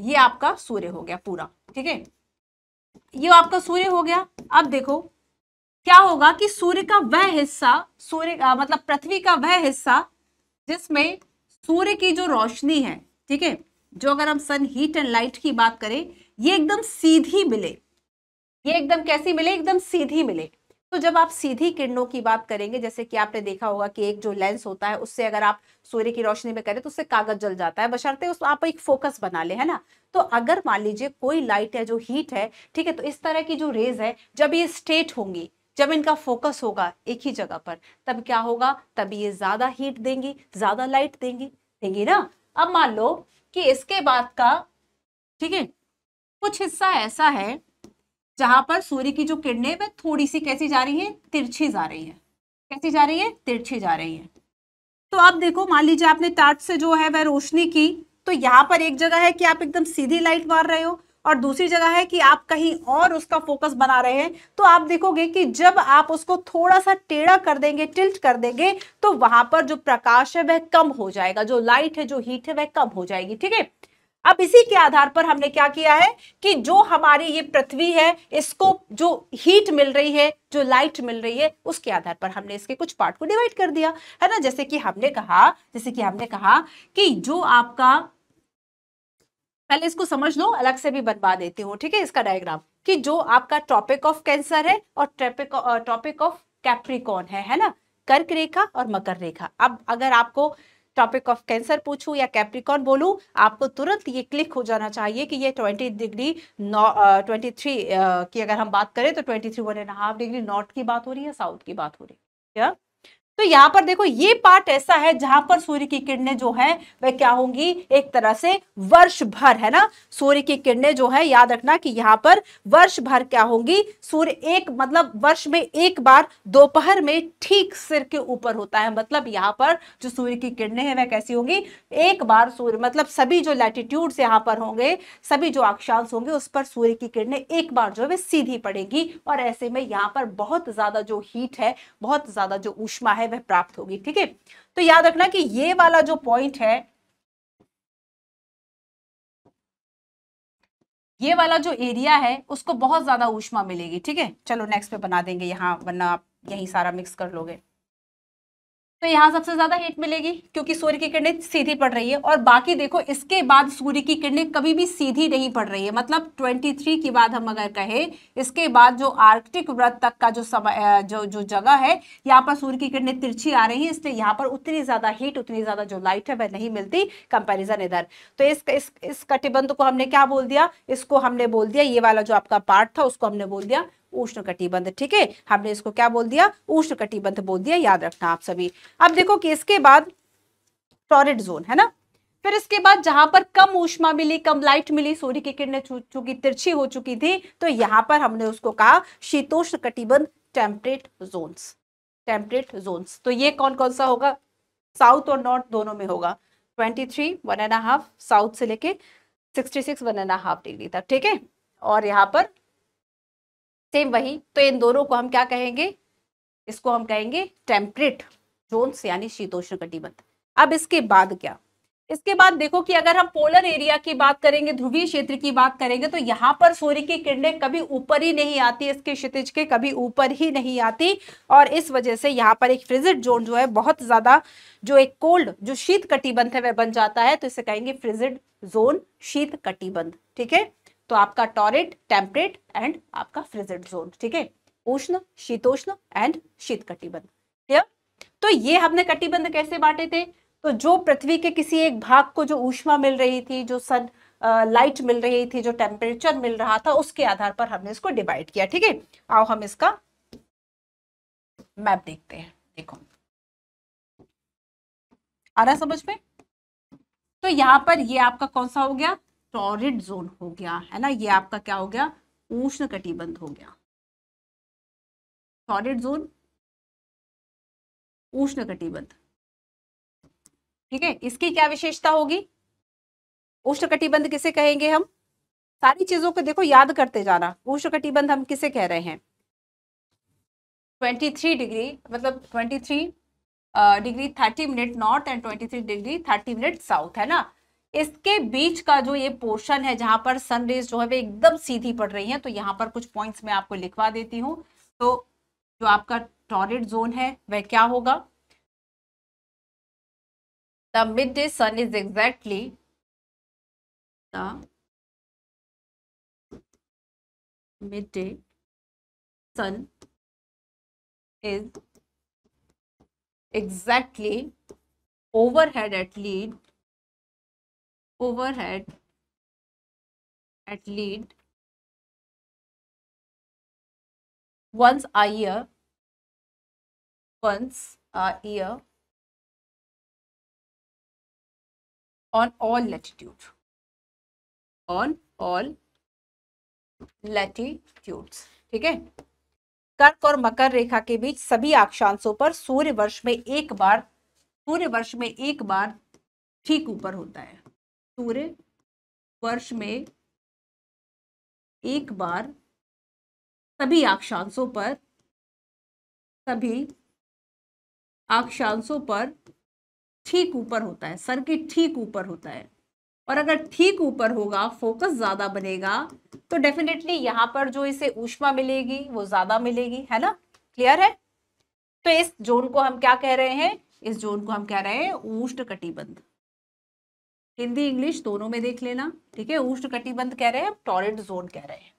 ये आपका सूर्य हो गया पूरा ठीक है ये आपका सूर्य हो गया अब देखो क्या होगा कि सूर्य का वह हिस्सा सूर्य का मतलब पृथ्वी का वह हिस्सा जिसमें सूर्य की जो रोशनी है ठीक है जो अगर हम सन हीट एंड लाइट की बात करें ये एकदम सीधी मिले ये एकदम कैसी मिले एकदम सीधी मिले तो जब आप सीधी किरणों की बात करेंगे जैसे कि आपने देखा होगा कि एक जो लेंस होता है उससे अगर आप सूर्य की रोशनी में करें तो उससे कागज जल जाता है बशर्ते उस आप एक फोकस बना ले है ना तो अगर मान लीजिए कोई लाइट है जो हीट है ठीक है तो इस तरह की जो रेज है जब ये स्टेट होंगी जब इनका फोकस होगा एक ही जगह पर तब क्या होगा तब ये ज्यादा हीट देंगी ज्यादा लाइट देंगी देंगी ना अब मान लो कि इसके बाद का ठीक है कुछ हिस्सा ऐसा है जहां पर सूर्य की जो किरणें वह थोड़ी सी कैसी जा रही है तिरछी जा रही है कैसी जा रही है तिरछी जा रही है तो आप देखो मान लीजिए आपने टाट से जो है वह रोशनी की तो यहाँ पर एक जगह है कि आप एकदम सीधी लाइट मार रहे हो और दूसरी जगह है कि आप कहीं और उसका फोकस बना रहे हैं तो आप देखोगे कि जब आप उसको थोड़ा सा टेढ़ा कर देंगे टिल्ट कर देंगे तो वहां पर जो प्रकाश है वह कम हो जाएगा जो लाइट है जो हीट है वह कम हो जाएगी ठीक है अब इसी के आधार पर हमने क्या किया है कि जो हमारी ये पृथ्वी है इसको जो हीट मिल रही है जो लाइट मिल रही है उसके आधार पर हमने इसके कुछ पार्ट को डिवाइड कर दिया है ना जैसे कि हमने कहा जैसे कि हमने कहा कि जो आपका पहले इसको समझ लो अलग से भी बनवा देती हूँ ठीक है इसका डायग्राम कि जो आपका टॉपिक ऑफ कैंसर है और टॉपिक ऑफ कैप्रिकॉन है है ना कर्क रेखा और मकर रेखा अब अगर आपको टॉपिक ऑफ कैंसर पूछूं या कैप्रिकॉन बोलू आपको तुरंत ये क्लिक हो जाना चाहिए कि ये ट्वेंटी डिग्री ट्वेंटी थ्री की अगर हम बात करें तो twenty three one and half degree north की बात हो रही है साउथ की बात हो रही है क्या तो यहाँ पर देखो ये पार्ट ऐसा है जहां पर सूर्य की किरणें जो है वह क्या होंगी एक तरह से वर्ष भर है ना सूर्य की किरणें जो है याद रखना कि यहाँ पर वर्ष भर क्या होंगी सूर्य एक मतलब वर्ष में एक बार दोपहर में ठीक सिर के ऊपर होता है मतलब यहाँ पर जो सूर्य की किरणें हैं वह कैसी होंगी एक बार सूर्य मतलब सभी जो लैटिट्यूड यहाँ पर होंगे सभी जो अक्षांश होंगे उस पर सूर्य की किरणें एक बार जो है वह सीधी पड़ेगी और ऐसे में यहाँ पर बहुत ज्यादा जो हीट है बहुत ज्यादा जो ऊष्मा है है वह प्राप्त होगी ठीक है तो याद रखना कि ये वाला जो पॉइंट है ये वाला जो एरिया है उसको बहुत ज्यादा ऊष्मा मिलेगी ठीक है चलो नेक्स्ट पे बना देंगे यहाँ वरना आप यही सारा मिक्स कर लोगे तो यहाँ सबसे ज़्यादा हीट मिलेगी क्योंकि सूर्य की किरणें सीधी पड़ रही है और बाकी देखो इसके बाद सूर्य की किरणें कभी भी सीधी नहीं पड़ रही है मतलब 23 के बाद हम अगर कहें इसके बाद जो आर्कटिक व्रत तक का जो समय जो जो जगह है यहाँ पर सूर्य की किरणें तिरछी आ रही है इसलिए यहाँ पर उतनी ज़्यादा हीट उतनी ज़्यादा जो लाइट है वह नहीं मिलती कंपेरिजन इधर तो इस इस, इस कटिबंध को हमने क्या बोल दिया इसको हमने बोल दिया ये वाला जो आपका पार्ट था उसको हमने बोल दिया उष्ण कटिबंध ठीक है हमने इसको क्या बोल दिया उष्ण कटिबंध बोल दिया याद रखना आप सभी अब देखो कि इसके बाद टॉरिड जोन है ना फिर इसके बाद जहां पर कम ऊष्मा मिली कम लाइट मिली सूर्य की किरणें चुकी तिरछी हो चुकी थी तो यहां पर हमने उसको कहा शीतोष्ण कटिबंध टेम्परेट जोन्स टेम्परेट जोन्स तो ये कौन कौन सा होगा साउथ और नॉर्थ दोनों में होगा twenty three one and half south से लेके sixty six one and half degree तक ठीक है और यहाँ पर सेम वही तो इन दोनों को हम क्या कहेंगे इसको हम कहेंगे टेम्परेट जोन्स यानी शीतोष्ण कटिबंध अब इसके बाद क्या इसके बाद देखो कि अगर हम पोलर एरिया की बात करेंगे ध्रुवीय क्षेत्र की बात करेंगे तो यहाँ पर सूर्य की किरणें कभी ऊपर ही नहीं आती इसके क्षितिज के कभी ऊपर ही नहीं आती और इस वजह से यहाँ पर एक फ्रिजिड जोन जो है बहुत ज्यादा जो एक कोल्ड जो शीत कटिबंध है वह बन जाता है तो इसे कहेंगे फ्रिजिड जोन शीत कटिबंध ठीक है तो आपका टॉरिड टेम्परेट एंड आपका फ्रिजेड जोन ठीक है उष्ण शीतोष्ण एंड शीत कटिबंध क्लियर तो ये हमने कटिबंध कैसे बांटे थे तो जो पृथ्वी के किसी एक भाग को जो ऊष्मा मिल रही थी जो सन लाइट मिल रही थी जो टेम्परेचर मिल रहा था उसके आधार पर हमने इसको डिवाइड किया ठीक है आओ हम इसका मैप देखते हैं देखो आ रहा समझ में तो यहां पर ये आपका कौन सा हो गया टॉरिड जोन हो गया है ना ये आपका क्या हो गया उष्ण कटिबंध हो गया टॉरिड जोन उष्ण कटिबंध ठीक है इसकी क्या विशेषता होगी उष्ण कटिबंध किसे कहेंगे हम सारी चीजों को देखो याद करते जाना उष्ण कटिबंध हम किसे कह रहे हैं 23 डिग्री मतलब 23 degree 30 minute north and 23 degree 30 minute south है ना इसके बीच का जो ये पोर्शन है जहां पर सन रेज जो है वे एकदम सीधी पड़ रही है तो यहाँ पर कुछ पॉइंट्स मैं आपको लिखवा देती हूँ तो जो आपका टॉरेड जोन है वह क्या होगा the midday sun is exactly midday sun is is overhead at lead overhead at lead once a year once a year on all latitude on all latitudes ठीक है कर्क और मकर रेखा के बीच सभी अक्षांशों पर सूर्य वर्ष में एक बार सूर्य वर्ष में एक बार ठीक ऊपर होता है सूर्य वर्ष में एक बार सभी अक्षांशों पर सभी अक्षांशों पर ठीक ऊपर होता है सर के ठीक ऊपर होता है और अगर ठीक ऊपर होगा फोकस ज़्यादा बनेगा तो डेफिनेटली यहाँ पर जो इसे ऊष्मा मिलेगी वो ज़्यादा मिलेगी है ना क्लियर है तो इस जोन को हम क्या कह रहे हैं इस जोन को हम कह रहे हैं ऊष्ण कटिबंध हिंदी इंग्लिश दोनों में देख लेना ठीक है उष्ण कटिबंध कह रहे हैं टॉरेंट जोन कह रहे हैं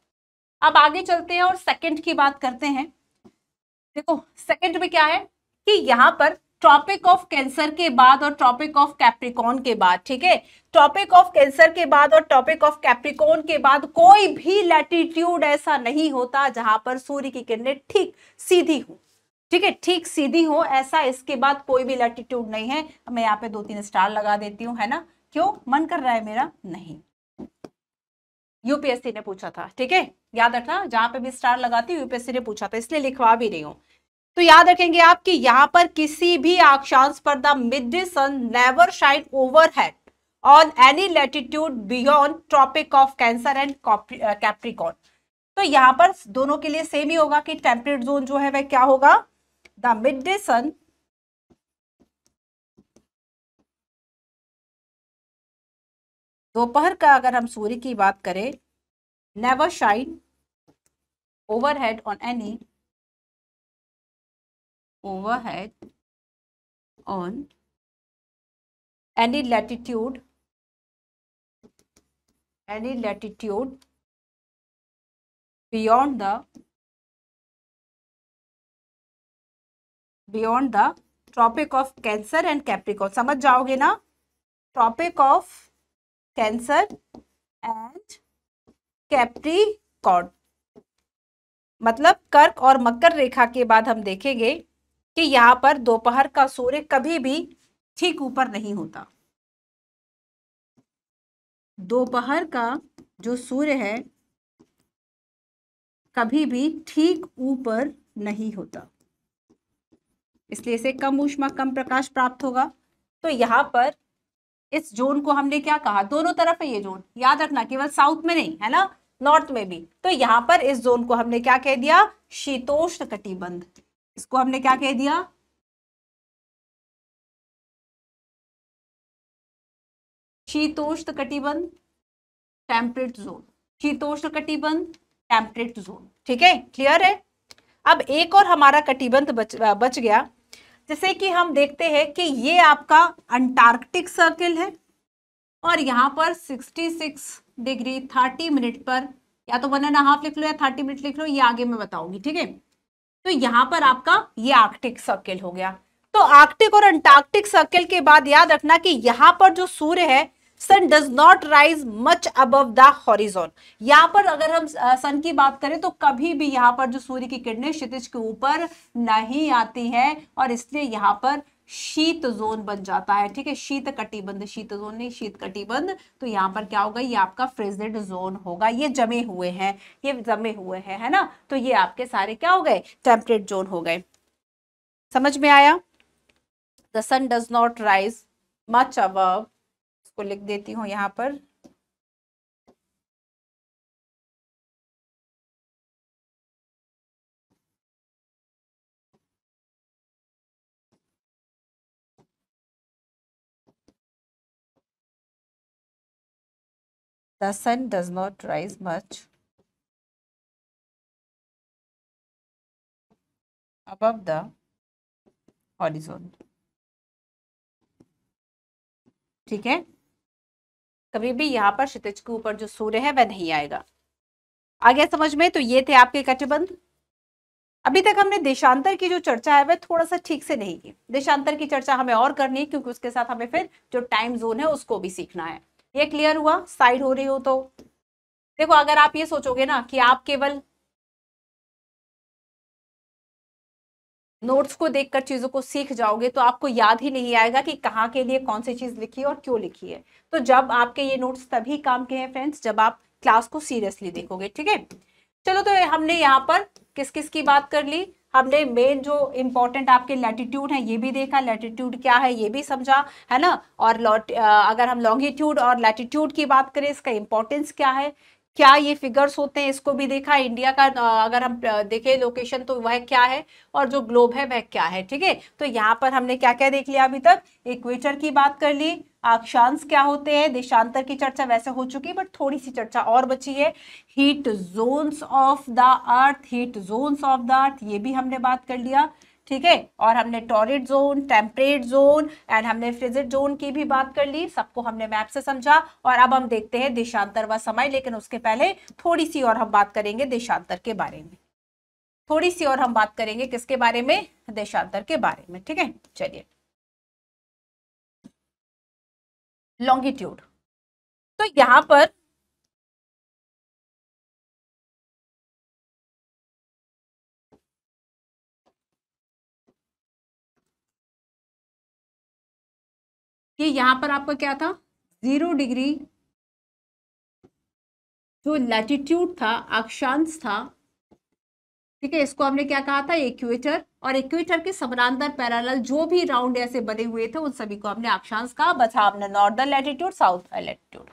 अब आगे चलते हैं और सेकंड की बात करते हैं देखो सेकंड में क्या है कि यहाँ पर ट्रॉपिक ऑफ कैंसर के बाद और ट्रॉपिक ऑफ कैप्रिकॉन के बाद ठीक है ट्रॉपिक ऑफ कैंसर के बाद और ट्रॉपिक ऑफ कैप्रिकॉन के बाद कोई भी लैटिट्यूड ऐसा नहीं होता जहां पर सूर्य की किरणें ठीक सीधी हो ठीक है ठीक सीधी हो ऐसा इसके बाद कोई भी लैटिट्यूड नहीं है मैं यहाँ पे दो तीन स्टार लगा देती हूँ है ना क्यों मन कर रहा है मेरा नहीं यूपीएससी ने पूछा था ठीक है याद रखना जहां पे भी स्टार लगाती हूँ यूपीएससी ने पूछा था इसलिए लिखवा भी रही हूं तो याद रखेंगे आप कि यहां पर किसी भी आक्षांश पर the mid sun never shine overhead on any latitude beyond Tropic of Cancer and Capricorn तो यहां पर दोनों के लिए सेम ही होगा कि टेम्परेट जोन जो है वह क्या होगा द मिड सन दोपहर का अगर हम सूर्य की बात करें never shine overhead on any overhead on any latitude any latitude beyond the beyond the Tropic of Cancer and Capricorn समझ जाओगे ना Tropic of Cancer and Capricorn मतलब कर्क और मकर रेखा के बाद हम देखेंगे कि यहाँ पर दोपहर का सूर्य कभी भी ठीक ऊपर नहीं होता दोपहर का जो सूर्य है कभी भी ठीक ऊपर नहीं होता इसलिए इसे कम ऊष्मा कम प्रकाश प्राप्त होगा तो यहाँ पर इस जोन को हमने क्या कहा दोनों तरफ है ये जोन याद रखना केवल साउथ में नहीं है ना नॉर्थ में भी तो यहाँ पर इस जोन को हमने क्या कह दिया शीतोष्ण कटिबंध इसको हमने क्या कह दिया शीतोष्ण कटिबंध टेम्परेट जोन शीतोष्ण कटिबंध टेम्परेट जोन ठीक है क्लियर है अब एक और हमारा कटिबंध बच, बच गया जैसे कि हम देखते हैं कि ये आपका अंटार्कटिक सर्किल है और यहाँ पर 66 डिग्री 30 मिनट पर या तो वन एंड हाफ लिख लो या 30 मिनट लिख लो ये आगे मैं बताऊंगी ठीक है तो यहाँ पर आपका ये आर्कटिक सर्किल हो गया तो आर्कटिक और अंटार्कटिक सर्किल के बाद याद रखना कि यहाँ पर जो सूर्य है sun does not rise much above the horizon यहां पर अगर हम सन की बात करें तो कभी भी यहां पर जो सूर्य की किरणें क्षितिज के ऊपर नहीं आती हैं और इसलिए यहां पर शीत जोन बन जाता है ठीक है शीत कटिबंध शीत जोन नहीं शीत कटिबंध तो यहाँ पर क्या होगा ये आपका फ्रिजेड जोन होगा ये जमे हुए हैं ये जमे हुए हैं है ना तो ये आपके सारे क्या हो गए टेम्परेट जोन हो गए समझ में आया the sun does not rise much above इसको लिख देती हूँ यहाँ पर the sun does not rise much above the horizon ठीक है कभी भी यहाँ पर क्षितिज के ऊपर जो सूर्य है वह नहीं आएगा आ गया समझ में तो ये थे आपके कटिबंध अभी तक हमने देशांतर की जो चर्चा है वह थोड़ा सा ठीक से नहीं की देशांतर की चर्चा हमें और करनी है क्योंकि उसके साथ हमें फिर जो टाइम जोन है उसको भी सीखना है ये क्लियर हुआ साइड हो रही हो तो देखो अगर आप ये सोचोगे ना कि आप केवल नोट्स को देखकर चीज़ों को सीख जाओगे तो आपको याद ही नहीं आएगा कि कहाँ के लिए कौन सी चीज़ लिखी है और क्यों लिखी है तो जब आपके ये नोट्स तभी काम के हैं फ्रेंड्स जब आप क्लास को सीरियसली देखोगे ठीक है चलो तो हमने यहाँ पर किस किस की बात कर ली हमने मेन जो इम्पोर्टेंट आपके लैटिट्यूड है ये भी देखा लैटिट्यूड क्या है ये भी समझा है ना और लॉट अगर हम लॉन्गिट्यूड और लैटिट्यूड की बात करें इसका इम्पोर्टेंस क्या है क्या ये फिगर्स होते हैं इसको भी देखा इंडिया का अगर हम देखें लोकेशन तो वह क्या है और जो ग्लोब है वह क्या है ठीक है तो यहाँ पर हमने क्या क्या देख लिया अभी तक इक्वेटर की बात कर ली अक्षांश क्या होते हैं देशांतर की चर्चा वैसे हो चुकी है बट थोड़ी सी चर्चा और बची है heat zones of the earth heat zones of the earth ये भी हमने बात कर लिया ठीक है और हमने torrid zone temperate zone and हमने फ्रिजिट जोन की भी बात कर ली सबको हमने मैप से समझा और अब हम देखते हैं देशांतर व समय लेकिन उसके पहले थोड़ी सी और हम बात करेंगे देशांतर के बारे में थोड़ी सी और हम बात करेंगे किसके बारे में देशांतर के बारे में ठीक है चलिए लॉन्गिट्यूड तो यहां पर कि यहाँ पर आपका क्या था जीरो डिग्री जो लैटिट्यूड था अक्षांश था ठीक है इसको हमने क्या कहा था इक्वेटर और इक्वेटर के समानांतर पैरेलल जो भी राउंड ऐसे बने हुए थे उन सभी को हमने अक्षांश कहा बचा हाँ, हमने नॉर्दर्न लैटिट्यूड साउथ लैटिट्यूड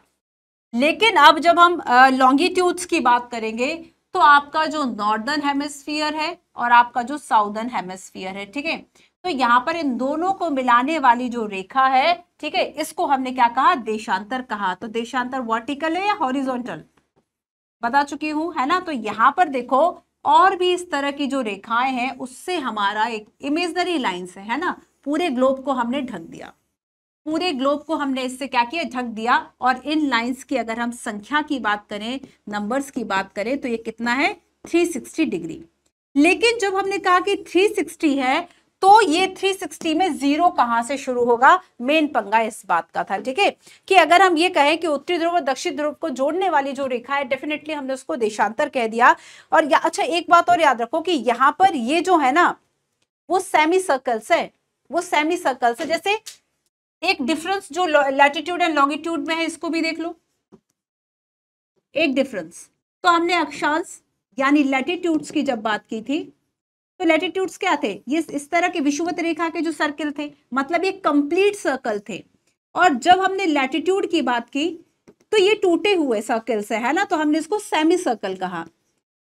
लेकिन अब जब हम लॉन्गिट्यूड्स की बात करेंगे तो आपका जो नॉर्दर्न हेमिस्फीयर है और आपका जो साउदर्न हेमिस्फीयर है ठीक है तो यहाँ पर इन दोनों को मिलाने वाली जो रेखा है ठीक है इसको हमने क्या कहा देशांतर कहा तो देशांतर वर्टिकल है या हॉरिजोंटल बता चुकी हूँ है ना तो यहाँ पर देखो और भी इस तरह की जो रेखाएं हैं उससे हमारा एक इमेजनरी लाइन्स है, है ना पूरे ग्लोब को हमने ढक दिया पूरे ग्लोब को हमने इससे क्या किया ढक दिया और इन लाइंस की अगर हम संख्या की बात करें नंबर्स की बात करें तो ये कितना है 360 डिग्री लेकिन जब हमने कहा कि 360 है तो ये 360 में जीरो कहां से शुरू होगा मेन पंगा इस बात का था ठीक है कि अगर हम ये कहें कि उत्तरी ध्रुव और दक्षिण ध्रुव को जोड़ने वाली जो रेखा है डेफिनेटली हमने उसको देशांतर कह दिया और या, अच्छा एक बात और याद रखो कि यहां पर ये जो है ना वो सेमी सर्कल्स से, है वो सेमी सर्कल्स से, है जैसे एक डिफरेंस जो लैटिट्यूड एंड लॉन्गिट्यूड में है इसको भी देख लो एक डिफरेंस तो हमने अक्षांश यानी लैटिट्यूड्स की जब बात की थी तो लेटीट्यूड्स क्या थे ये इस तरह के विषुवत रेखा के जो सर्किल थे मतलब ये कंप्लीट सर्कल थे और जब हमने लैटिट्यूड की बात की तो ये टूटे हुए सर्किल से है ना तो हमने इसको सेमी सर्कल कहा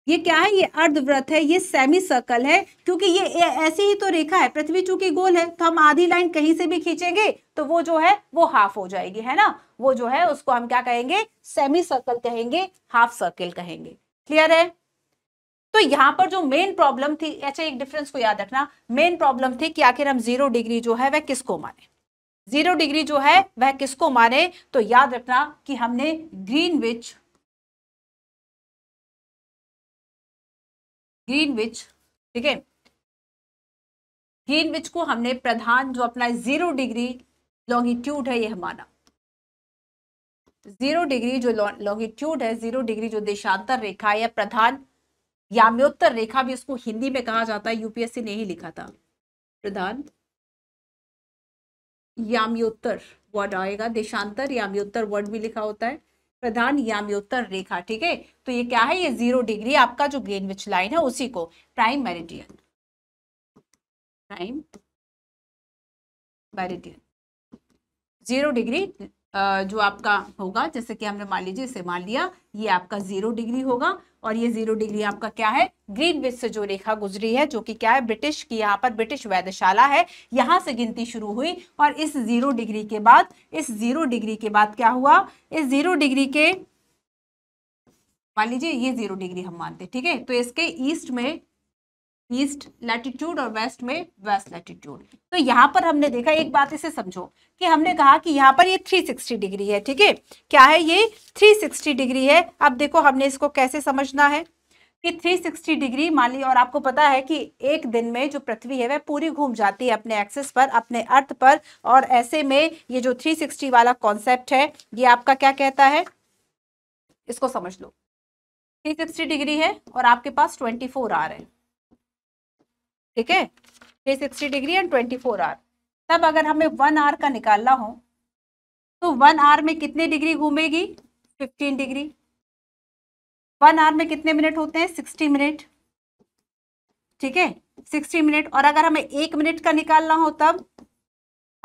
ये क्या है ये अर्धव्रत है ये सेमी सर्कल है क्योंकि ये ऐसी ही तो रेखा है पृथ्वी चूंकि गोल है तो हम आधी लाइन कहीं से भी खींचेंगे तो वो जो है वो हाफ हो जाएगी है ना वो जो है उसको हम क्या कहेंगे सेमी सर्कल कहेंगे हाफ सर्कल कहेंगे क्लियर है तो यहां पर जो मेन प्रॉब्लम थी अच्छा एक डिफरेंस को याद रखना मेन प्रॉब्लम थी कि आखिर हम जीरो डिग्री जो है वह किसको माने जीरो डिग्री जो है वह किसको माने तो याद रखना कि हमने ग्रीन विच ग्रीन विच ठीक है ग्रीन विच को हमने प्रधान जो अपना जीरो डिग्री लॉन्गिट्यूड है यह माना जीरो डिग्री जो लॉन्गिट्यूड है जीरो डिग्री जो देशांतर रेखा है प्रधान याम्योत्तर रेखा भी उसको हिंदी में कहा जाता है यूपीएससी ने ही लिखा था प्रधान याम्योत्तर वर्ड आएगा देशांतर याम्योत्तर वर्ड भी लिखा होता है प्रधान याम्योत्तर रेखा ठीक है तो ये क्या है ये जीरो डिग्री आपका जो ग्रीनविच लाइन है उसी को prime meridian prime meridian zero degree जो आपका होगा जैसे कि हमने मान लीजिए इसे मान लिया ये आपका जीरो डिग्री होगा और ये जीरो डिग्री आपका क्या है ग्रीन विच से जो रेखा गुजरी है जो कि क्या है ब्रिटिश की यहाँ पर ब्रिटिश वैधशाला है यहाँ से गिनती शुरू हुई और इस जीरो डिग्री के बाद इस जीरो डिग्री के बाद क्या हुआ इस जीरो डिग्री के मान लीजिए ये जीरो डिग्री हम मानते ठीक है तो इसके ईस्ट में ईस्ट लैटिट्यूड और वेस्ट में वेस्ट लैटिट्यूड तो यहाँ पर हमने देखा एक बात इसे समझो कि हमने कहा कि यहाँ पर ये 360 डिग्री है ठीक है क्या है ये 360 डिग्री है अब देखो हमने इसको कैसे समझना है कि 360 डिग्री मान ली और आपको पता है कि एक दिन में जो पृथ्वी है वह पूरी घूम जाती है अपने एक्सेस पर अपने अर्थ पर और ऐसे में ये जो थ्री वाला कॉन्सेप्ट है ये आपका क्या कहता है इसको समझ लो थ्री डिग्री है और आपके पास आ आवर है ठीक है ये sixty degree and twenty four hour तब अगर हमें वन आर का निकालना हो तो वन आर में कितने डिग्री घूमेगी फिफ्टीन डिग्री वन आर में कितने मिनट होते हैं सिक्सटी मिनट ठीक है सिक्सटी मिनट और अगर हमें एक मिनट का निकालना हो तब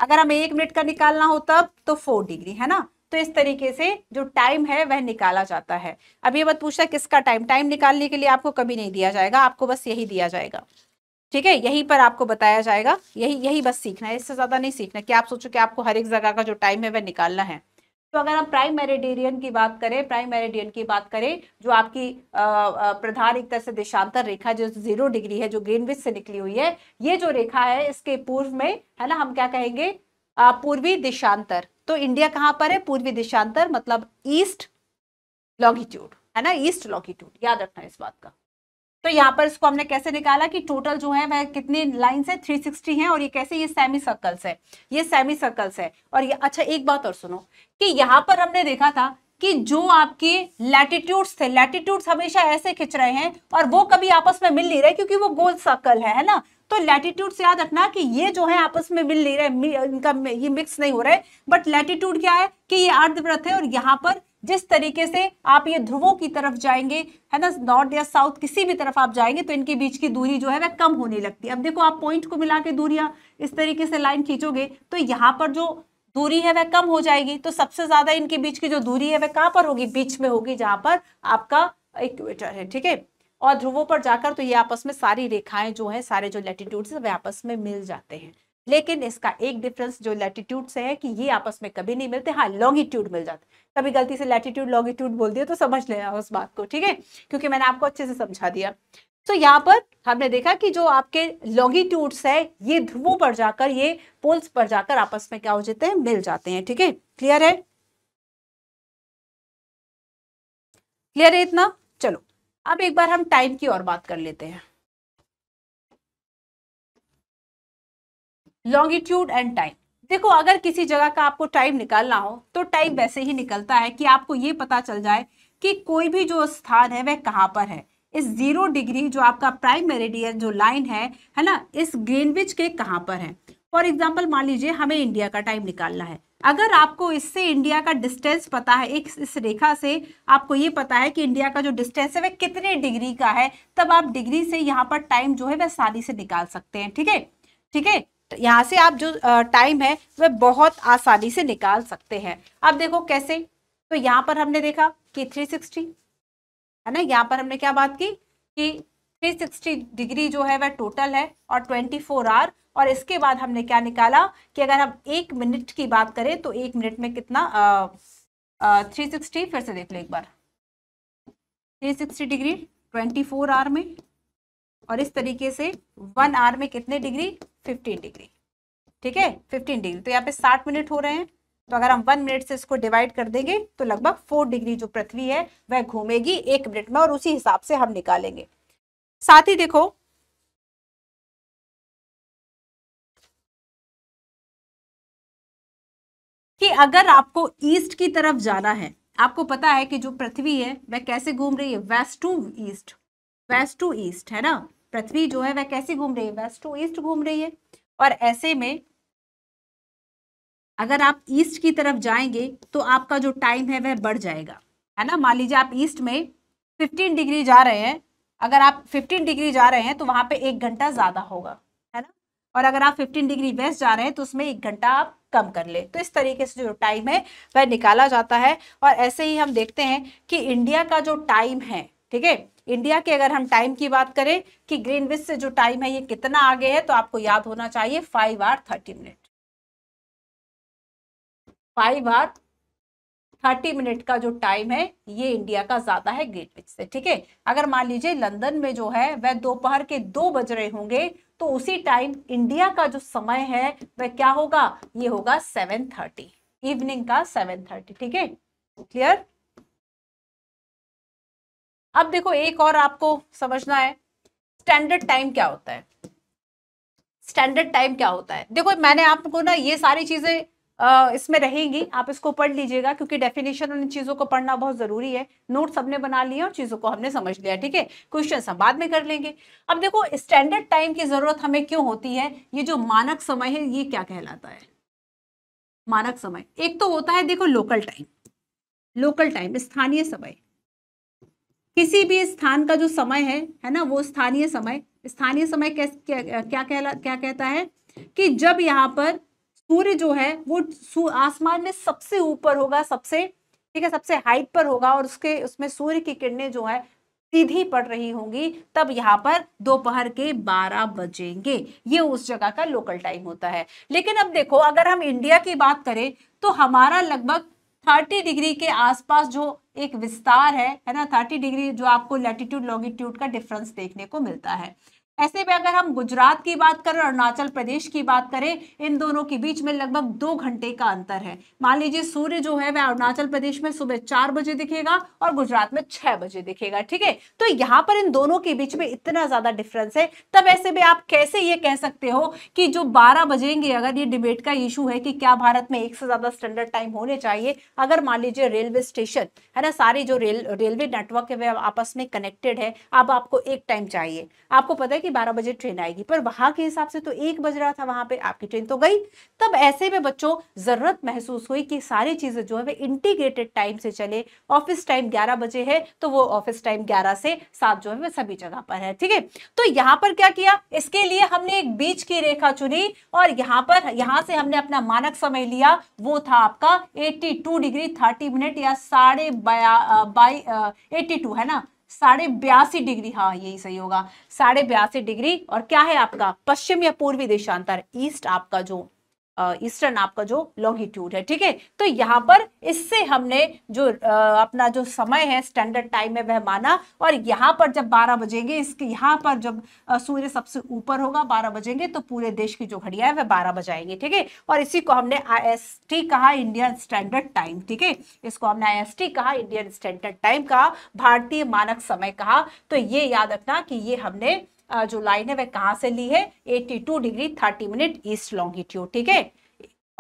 अगर हमें एक मिनट का निकालना हो तब तो फोर डिग्री है ना तो इस तरीके से जो टाइम है वह निकाला जाता है अब ये पूछता पूछा किसका टाइम टाइम निकालने के लिए आपको कभी नहीं दिया जाएगा आपको बस यही दिया जाएगा ठीक है यहीं पर आपको बताया जाएगा यही यही बस सीखना है इससे ज़्यादा नहीं सीखना कि आप सोचो कि आपको हर एक जगह का जो टाइम है वह निकालना है तो अगर हम प्राइम मेरेडेरियन की बात करें प्राइम मेरेडियन की बात करें जो आपकी प्रधान एक तरह से देशांतर रेखा जो जीरो डिग्री है जो ग्रीनविच से निकली हुई है ये जो रेखा है इसके पूर्व में है ना हम क्या कहेंगे पूर्वी दिशांतर तो इंडिया कहाँ पर है पूर्वी दिशांतर मतलब ईस्ट लॉन्गिट्यूड है ना ईस्ट लॉन्गिट्यूड याद रखना इस बात का तो यहाँ पर इसको हमने कैसे निकाला कि टोटल जो है वह कितनी लाइन है सिक्सटी है और ये कैसे ये सेमी सर्कल्स है ये सेमी सर्कल्स है और ये अच्छा एक बात और सुनो कि यहाँ पर हमने देखा था कि जो आपके लैटिट्यूड्स थे लैटिट्यूड्स हमेशा ऐसे खिंच रहे हैं और वो कभी आपस में मिल नहीं रहे क्योंकि वो गोल सर्कल है है ना तो लैटिट्यूड से याद रखना कि ये जो है आपस में मिल नहीं रहे इनका ये मिक्स नहीं हो रहे बट लैटिट्यूड क्या है कि ये अर्धव्रत है और यहाँ पर जिस तरीके से आप ये ध्रुवों की तरफ जाएंगे है ना नॉर्थ या साउथ किसी भी तरफ आप जाएंगे तो इनके बीच की दूरी जो है वह कम होने लगती है अब देखो आप पॉइंट को मिला के दूरियां इस तरीके से लाइन खींचोगे तो यहाँ पर जो दूरी है वह कम हो जाएगी तो सबसे ज्यादा इनके बीच की जो दूरी है वह कहाँ पर होगी बीच में होगी जहां पर आपका इक्वेटर है ठीक है और ध्रुवों पर जाकर तो ये आपस में सारी रेखाएं जो है सारे जो लेटिट्यूड्स वह आपस में मिल जाते हैं लेकिन इसका एक डिफरेंस जो लैटिट्यूड से है कि ये आपस में कभी नहीं मिलते हाँ लॉन्गिट्यूड मिल जाते कभी गलती से लैटिट्यूड लॉन्गिट्यूड बोल दिया तो समझ लेना उस बात को ठीक है क्योंकि मैंने आपको अच्छे से समझा दिया तो यहाँ पर हमने देखा कि जो आपके लॉन्गिट्यूड्स है ये ध्रुवों पर जाकर ये पोल्स पर जाकर आपस में क्या हो जाते हैं मिल जाते हैं ठीक है क्लियर है क्लियर है इतना चलो अब एक बार हम टाइम की और बात कर लेते हैं लॉन्गिट्यूड एंड टाइम देखो अगर किसी जगह का आपको टाइम निकालना हो तो टाइम वैसे ही निकलता है कि आपको ये पता चल जाए कि कोई भी जो स्थान है वह कहाँ पर है इस जीरो डिग्री जो आपका प्राइम मेरिडियन जो लाइन है है ना इस ग्रीनविच के कहाँ पर है फॉर एग्जाम्पल मान लीजिए हमें इंडिया का टाइम निकालना है अगर आपको इससे इंडिया का डिस्टेंस पता है एक इस रेखा से आपको ये पता है कि इंडिया का जो डिस्टेंस है वह कितने डिग्री का है तब आप डिग्री से यहाँ पर टाइम जो है वह आसानी से निकाल सकते हैं ठीक है ठीक है यहाँ से आप जो टाइम है वह बहुत आसानी से निकाल सकते हैं अब देखो कैसे तो यहाँ पर हमने देखा कि 360 है ना यहाँ पर हमने क्या बात की कि 360 डिग्री जो है वह टोटल है और 24 फोर आर और इसके बाद हमने क्या निकाला कि अगर हम एक मिनट की बात करें तो एक मिनट में कितना थ्री सिक्सटी फिर से देख लो एक बार सिक्सटी डिग्री फोर आर में और इस तरीके से वन आवर में कितने डिग्री फिफ्टीन डिग्री ठीक है फिफ्टीन डिग्री तो यहाँ पे साठ मिनट हो रहे हैं तो अगर हम वन मिनट से इसको डिवाइड कर देंगे तो लगभग फोर डिग्री जो पृथ्वी है वह घूमेगी एक मिनट में और उसी हिसाब से हम निकालेंगे साथ ही देखो कि अगर आपको ईस्ट की तरफ जाना है आपको पता है कि जो पृथ्वी है वह कैसे घूम रही है west to east west to east है ना पृथ्वी जो है वह कैसे घूम रही है वेस्ट टू ईस्ट घूम रही है और ऐसे में अगर आप ईस्ट की तरफ जाएंगे तो आपका जो टाइम है वह बढ़ जाएगा है ना मान लीजिए आप ईस्ट में 15 डिग्री जा रहे हैं अगर आप 15 डिग्री जा रहे हैं तो वहां पे एक घंटा ज़्यादा होगा है ना और अगर आप 15 डिग्री वेस्ट जा रहे हैं तो उसमें एक घंटा आप कम कर ले तो इस तरीके से जो टाइम है वह निकाला जाता है और ऐसे ही हम देखते हैं कि इंडिया का जो टाइम है ठीक है इंडिया के अगर हम टाइम की बात करें कि ग्रीनविच से जो टाइम है ये कितना आगे है तो आपको याद होना चाहिए five hour thirty minute five hour thirty minute का जो टाइम है ये इंडिया का ज्यादा है ग्रीनविच से ठीक है अगर मान लीजिए लंदन में जो है वह दोपहर के दो बज रहे होंगे तो उसी टाइम इंडिया का जो समय है वह क्या होगा ये होगा सेवन थर्टी इवनिंग का सेवन थर्टी ठीक है क्लियर अब देखो एक और आपको समझना है स्टैंडर्ड टाइम क्या होता है स्टैंडर्ड टाइम क्या होता है देखो मैंने आपको ना ये सारी चीज़ें इसमें रहेंगी आप इसको पढ़ लीजिएगा क्योंकि डेफिनेशन उन चीज़ों को पढ़ना बहुत ज़रूरी है नोट हमने बना लिए और चीज़ों को हमने समझ लिया ठीक है क्वेश्चन हम बाद में कर लेंगे अब देखो स्टैंडर्ड टाइम की ज़रूरत हमें क्यों होती है ये जो मानक समय है ये क्या कहलाता है मानक समय एक तो होता है देखो लोकल टाइम लोकल टाइम स्थानीय समय किसी भी स्थान का जो समय है है ना वो स्थानीय समय स्थानीय समय क्या क्या कहला क्या कहता है कि जब यहाँ पर सूर्य जो है वो आसमान में सबसे ऊपर होगा सबसे ठीक है सबसे हाइट पर होगा और उसके उसमें सूर्य की किरणें जो है सीधी पड़ रही होंगी तब यहाँ पर दोपहर के 12 बजेंगे ये उस जगह का लोकल टाइम होता है लेकिन अब देखो अगर हम इंडिया की बात करें तो हमारा लगभग 30 डिग्री के आसपास जो एक विस्तार है है ना थर्टी डिग्री जो आपको लैटिट्यूड लॉन्गिट्यूड का डिफरेंस देखने को मिलता है ऐसे में अगर हम गुजरात की बात करें और अरुणाचल प्रदेश की बात करें इन दोनों के बीच में लगभग दो घंटे का अंतर है मान लीजिए सूर्य जो है वह अरुणाचल प्रदेश में सुबह चार बजे दिखेगा और गुजरात में छह बजे दिखेगा ठीक है तो यहाँ पर इन दोनों के बीच में इतना ज्यादा डिफरेंस है तब ऐसे में आप कैसे ये कह सकते हो कि जो बारह बजेंगे अगर ये डिबेट का इशू है कि क्या भारत में एक से ज्यादा स्टैंडर्ड टाइम होने चाहिए अगर मान लीजिए रेलवे स्टेशन है ना सारे जो रेल रेलवे नेटवर्क है वह आपस में कनेक्टेड है अब आपको एक टाइम चाहिए आपको पता है कि कि 12 बजे ट्रेन आएगी पर वहां के हिसाब से तो एक बज रहा था वहां पे आपकी ट्रेन तो गई तब ऐसे में बच्चों जरूरत महसूस हुई कि सारी चीजें जो है वे इंटीग्रेटेड टाइम से चले ऑफिस टाइम ग्यारह बजे है तो वो ऑफिस टाइम ग्यारह से सात जो है वे सभी जगह पर है ठीक है तो यहाँ पर क्या किया इसके लिए हमने एक बीच की रेखा चुनी और यहाँ पर यहाँ से हमने अपना मानक समय लिया वो था आपका एट्टी डिग्री थर्टी मिनट या साढ़े बाई एट्टी है ना साढ़े बयासी डिग्री हाँ यही सही होगा साढ़े बयासी डिग्री और क्या है आपका पश्चिम या पूर्वी देशांतर ईस्ट आपका जो ईस्टर्न आपका जो लॉन्गिट्यूड है ठीक है तो यहाँ पर इससे हमने जो अपना जो समय है स्टैंडर्ड टाइम है वह माना और यहाँ पर जब 12 बजेंगे इसके यहाँ पर जब सूर्य सबसे ऊपर होगा 12 बजेंगे तो पूरे देश की जो घड़िया है वह 12 बजाएंगे ठीक है और इसी को हमने आई कहा इंडियन स्टैंडर्ड टाइम ठीक है इसको हमने आई कहा इंडियन स्टैंडर्ड टाइम कहा भारतीय मानक समय कहा तो ये याद रखना कि ये हमने जो लाइन है वह कहाँ से ली है 82 डिग्री 30 मिनट ईस्ट लॉन्गिट्यूड ठीक है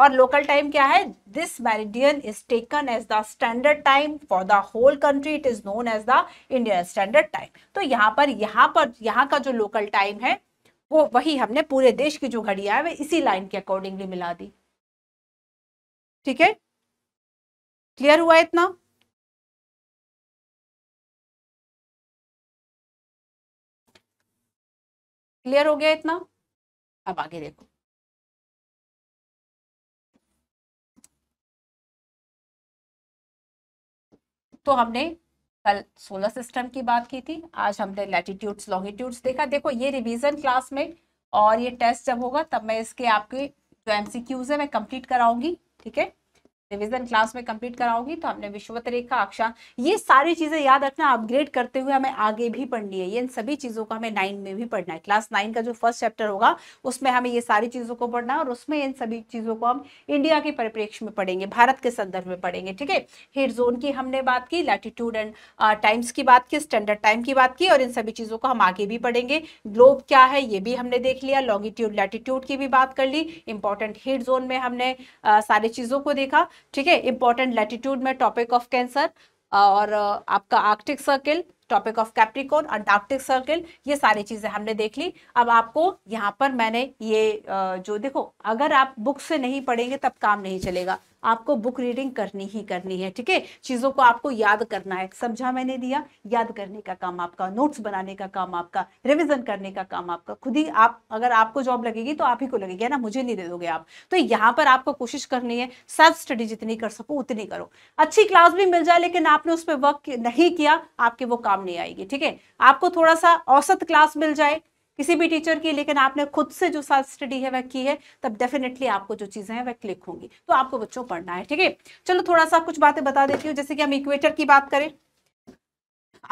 और लोकल टाइम क्या है this meridian is taken as the standard time for the whole country it is known as the Indian standard time तो यहाँ पर यहाँ पर यहाँ का जो लोकल टाइम है वो वही हमने पूरे देश की जो घड़िया है वह इसी लाइन के अकॉर्डिंगली मिला दी ठीक है क्लियर हुआ इतना क्लियर हो गया इतना अब आगे देखो तो हमने कल सोलर सिस्टम की बात की थी आज हमने लैटिट्यूड्स लॉन्गिट्यूड्स देखा देखो ये रिवीजन क्लास में और ये टेस्ट जब होगा तब मैं इसके आपके जो एमसीक्यूज है मैं कंप्लीट कराऊंगी ठीक है रिविजन क्लास में कंप्लीट कराऊंगी तो हमने विश्वत रेखा अक्षा ये सारी चीजें याद रखना अपग्रेड करते हुए हमें आगे भी पढ़नी है ये इन सभी चीजों का हमें नाइन में भी पढ़ना है क्लास नाइन का जो फर्स्ट चैप्टर होगा उसमें हमें ये सारी चीजों को पढ़ना है और उसमें इन सभी चीजों को हम इंडिया के परिप्रेक्ष्य में पढ़ेंगे भारत के संदर्भ में पढ़ेंगे ठीक है हेड जोन की हमने बात की लैटिट्यूड एंड टाइम्स की बात की स्टैंडर्ड टाइम की बात की और इन सभी चीजों को हम आगे भी पढ़ेंगे ग्लोब क्या है ये भी हमने देख लिया लॉन्गिट्यूड लैटिट्यूड की भी बात कर ली इंपॉर्टेंट हेड जोन में हमने uh, सारी चीजों को देखा ठीक है इंपॉर्टेंट लैटिट्यूड में टॉपिक ऑफ कैंसर और आपका आर्कटिक सर्किल टॉपिक ऑफ और डार्कटिक सर्किल ये सारी चीज़ें हमने देख ली अब आपको यहाँ पर मैंने ये जो देखो अगर आप बुक से नहीं पढ़ेंगे तब काम नहीं चलेगा आपको बुक रीडिंग करनी ही करनी है ठीक है चीज़ों को आपको याद करना है समझा मैंने दिया याद करने का काम आपका नोट्स बनाने का काम आपका रिविजन करने का काम आपका खुद ही आप अगर आपको जॉब लगेगी तो आप ही को लगेगी है ना मुझे नहीं दे दोगे आप तो यहाँ पर आपको कोशिश करनी है सेल्फ स्टडी जितनी कर सको उतनी करो अच्छी क्लास भी मिल जाए लेकिन आपने उस पर वर्क नहीं किया आपके वो काम नहीं आएगी ठीक है आपको थोड़ा सा औसत क्लास मिल जाए किसी भी टीचर की लेकिन आपने खुद से जो सेल्फ स्टडी है वह की है तब डेफिनेटली आपको जो चीज़ें हैं वह क्लिक होंगी तो आपको बच्चों पढ़ना है ठीक है चलो थोड़ा सा कुछ बातें बता देती हूँ जैसे कि हम इक्वेटर की बात करें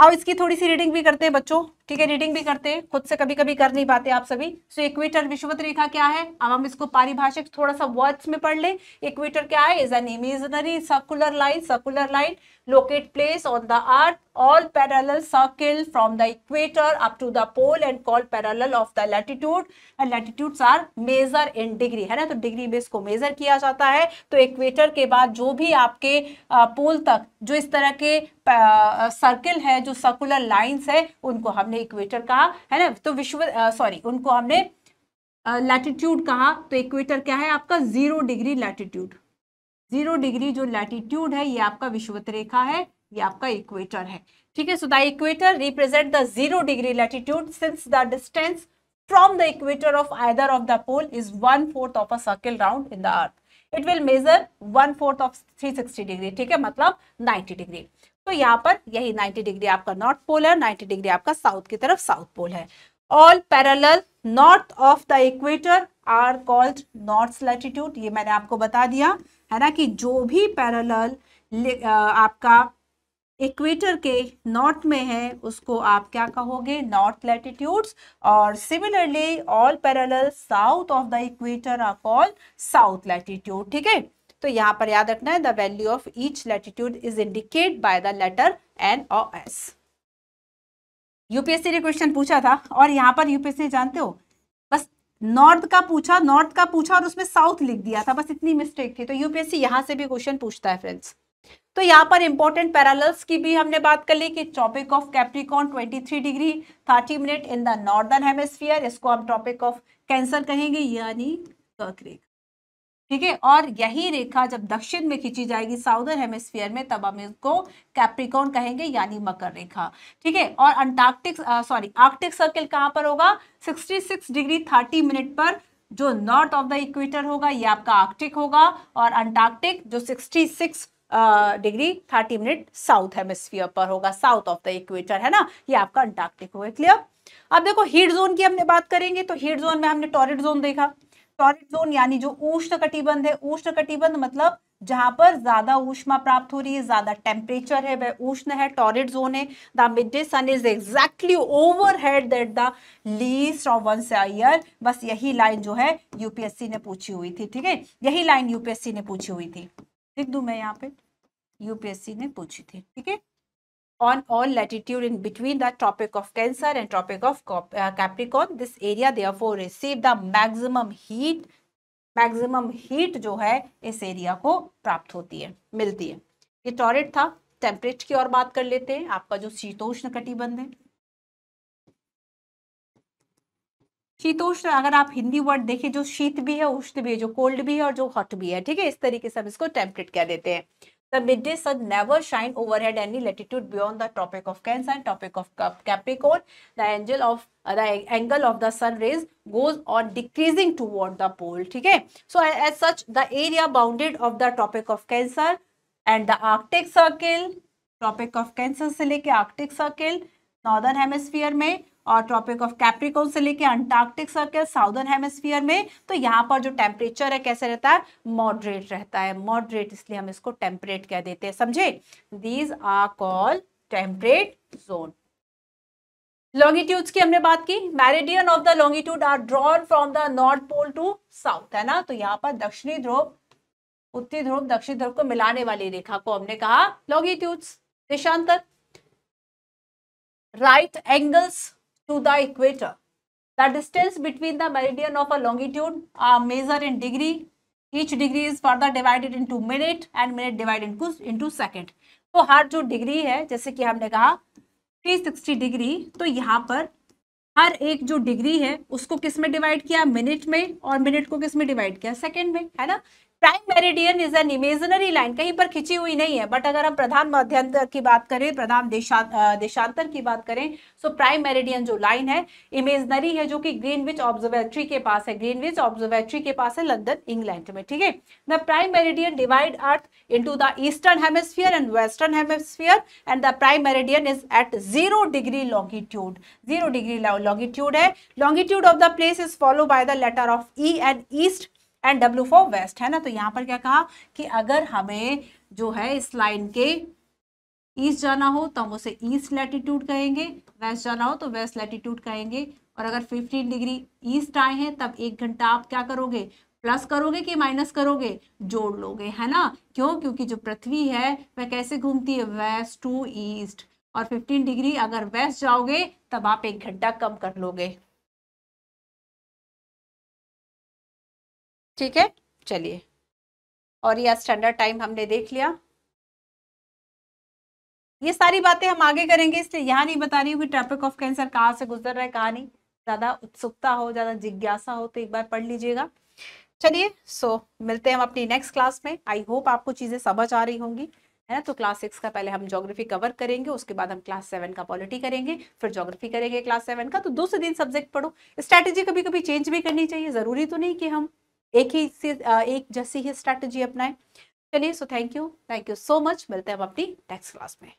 आओ इसकी थोड़ी सी रीडिंग भी करते हैं बच्चों ठीक है रीडिंग भी करते हैं खुद से कभी कभी कर नहीं पाते आप सभी सो तो इक्वेटर विषुवत रेखा क्या है अब हम इसको पारिभाषिक थोड़ा सा वर्ड्स में पढ़ ले इक्वेटर क्या है is an imaginary circular line circular line locate place on the earth all parallel circle from the equator up to the pole and called parallel of the latitude and latitudes are measure in degree है ना तो degree में इसको major किया जाता है तो equator के बाद जो भी आपके पोल तक जो इस तरह के सर्किल है जो सर्कुलर लाइंस है उनको हमने इक्वेटर कहा है ना तो विश्व सॉरी उनको हमने लैटिट्यूड कहा तो इक्वेटर क्या है आपका zero degree latitude zero degree जो लैटिट्यूड है ये आपका विश्वत रेखा है ये आपका इक्वेटर है ठीक है so the equator represent the zero degree latitude since the distance from the equator of either of the pole is one fourth of a circle round in the earth. It will measure one fourth of 360 degree ठीक है मतलब ninety degree तो यहाँ पर यही ninety degree आपका north pole है ninety degree आपका साउथ की तरफ साउथ पोल है all parallel north of the equator are called north latitude ये मैंने आपको बता दिया है ना कि जो भी पैरल आपका इक्वेटर के नॉर्थ में है उसको आप क्या कहोगे नॉर्थ लैटिट्यूड्स और similarly all parallel south of the equator are all south latitude ठीक है तो यहाँ पर याद रखना है the value of each latitude is indicate by the letter N or S UPSC ने क्वेश्चन पूछा था और यहाँ पर यूपीएससी जानते हो नॉर्थ का पूछा नॉर्थ का पूछा और उसमें साउथ लिख दिया था बस इतनी मिस्टेक थी तो यूपीएससी यहां से भी क्वेश्चन पूछता है फ्रेंड्स तो यहाँ पर इंपॉर्टेंट पैरालल्स की भी हमने बात कर ली कि Tropic of Capricorn 23 degree 30 minute in the northern hemisphere इसको हम टॉपिक ऑफ कैंसर कहेंगे यानी कर्क रेखा ठीक है और यही रेखा जब दक्षिण में खींची जाएगी साउदर्न हेमिस्फीयर में तब हम इसको कैप्रिकॉन कहेंगे यानी मकर रेखा ठीक है और अंटार्कटिक सॉरी आर्कटिक सर्किल कहाँ पर होगा 66 डिग्री 30 मिनट पर जो नॉर्थ ऑफ द इक्वेटर होगा ये आपका आर्कटिक होगा और अंटार्कटिक जो 66 degree thirty minute south hemisphere पर होगा साउथ ऑफ द इक्वेटर है ना ये आपका अंटार्कटिक होगा क्लियर अब देखो हीट जोन की हमने बात करेंगे तो हीट जोन में हमने टॉरिड जोन देखा टॉरिड जोन यानी जो उष्ण कटिबंध है उष्ण कटिबंध मतलब जहां पर ज्यादा ऊष्मा प्राप्त हो रही है ज्यादा टेम्परेचर है वह उष्ण है टॉरिड जोन है the midday sun is exactly overhead that the least of one year बस यही लाइन जो है यूपीएससी ने पूछी हुई थी ठीक है यही लाइन यूपीएससी ने पूछी हुई थी लिख दू मैं यहाँ पे यूपीएससी ने पूछी थी ठीक है on all latitude in between the Tropic of Cancer and Tropic of uh, Capricorn. This area therefore receive the maximum heat. Maximum heat जो है इस एरिया को प्राप्त होती है मिलती है ये टॉरेट था टेम्परेट की और बात कर लेते हैं आपका जो शीतोष्ण कटिबंध है शीतोष्ण अगर आप हिंदी वर्ड देखें जो शीत भी है उष्ण भी है जो कोल्ड भी है और जो हॉट भी है ठीक है इस तरीके से हम इसको टेम्परेट कह देते हैं The midday sun never shine overhead any latitude beyond the Tropic of Cancer and Tropic of Capricorn. The angle of uh, the angle of the sun rays goes on decreasing toward the pole. Okay? So as such, the area bounded of the Tropic of Cancer and the Arctic Circle, Tropic of Cancer से लेके Arctic Circle, Northern Hemisphere में और tropic of Capricorn से लेके Antarctic circle southern hemisphere में तो यहाँ पर जो टेम्परेचर है कैसे रहता है मॉडरेट रहता है मॉडरेट इसलिए हम इसको टेम्परेट कह देते हैं समझे these are call temperate zone longitudes की हमने बात की meridian of the longitude are drawn from the north pole to south है ना तो यहाँ पर दक्षिणी ध्रुव उत्तरी ध्रुव दक्षिणी ध्रुव को मिलाने वाली रेखा को हमने कहा लॉन्गिट्यूड्स देशांतर right angles to the equator. The distance between the meridian of a longitude are measured in degree. Each degree is further divided into minute and minute divided into, into second. तो हर जो degree है जैसे कि हमने कहा 360 degree तो यहाँ पर हर एक जो डिग्री है उसको किस में डिवाइड किया मिनट में और मिनट को किस में डिवाइड किया सेकंड में है ना prime meridian is an imaginary line कहीं पर खिंची हुई नहीं है बट अगर हम प्रधान मध्यांतर की बात करें प्रधान देशांतर की बात करें सो प्राइम मेरिडियन जो लाइन है इमेजनरी है जो कि ग्रीनविच ऑब्जर्वेटरी के पास है ग्रीनविच ऑब्जर्वेटरी के पास है लंदन इंग्लैंड में ठीक है the prime meridian divide earth in the eastern hemisphere and western hemisphere and the prime meridian is at zero degree longitude zero degree longitude है longitude of the place is follow by the letter of E and east and W for west है ना तो यहाँ पर क्या कहा कि अगर हमें जो है इस लाइन के ईस्ट जाना हो तो हम उसे ईस्ट लैटिट्यूड कहेंगे वेस्ट जाना हो तो वेस्ट लैटिट्यूड कहेंगे और अगर 15 डिग्री ईस्ट आए हैं तब एक घंटा आप क्या करोगे प्लस करोगे कि माइनस करोगे जोड़ लोगे है ना क्यों क्योंकि जो पृथ्वी है वह कैसे घूमती है वेस्ट टू ईस्ट और 15 डिग्री अगर वेस्ट जाओगे तब आप एक घंटा कम कर लोगे ठीक है चलिए और यह स्टैंडर्ड टाइम हमने देख लिया ये सारी बातें हम आगे करेंगे इसलिए यहाँ नहीं बता रही हूँ कि ट्रैफिक ऑफ कैंसर कहाँ से गुजर रहा है कहाँ नहीं ज़्यादा उत्सुकता हो ज़्यादा जिज्ञासा हो तो एक बार पढ़ लीजिएगा चलिए सो मिलते हैं हम अपनी नेक्स्ट क्लास में आई होप आपको चीज़ें समझ आ रही होंगी है ना तो क्लास सिक्स का पहले हम जोग्राफी कवर करेंगे उसके बाद हम क्लास सेवन का पॉलिटी करेंगे फिर ज्योग्राफी करेंगे क्लास सेवन का तो दूसरे दिन सब्जेक्ट पढ़ो स्ट्रैटेजी कभी कभी चेंज भी करनी चाहिए ज़रूरी तो नहीं कि हम एक ही से एक जैसी ही स्ट्रैटेजी अपनाएं चलिए so thank you thank you so much मिलते हैं हम अपनी नेक्स्ट क्लास में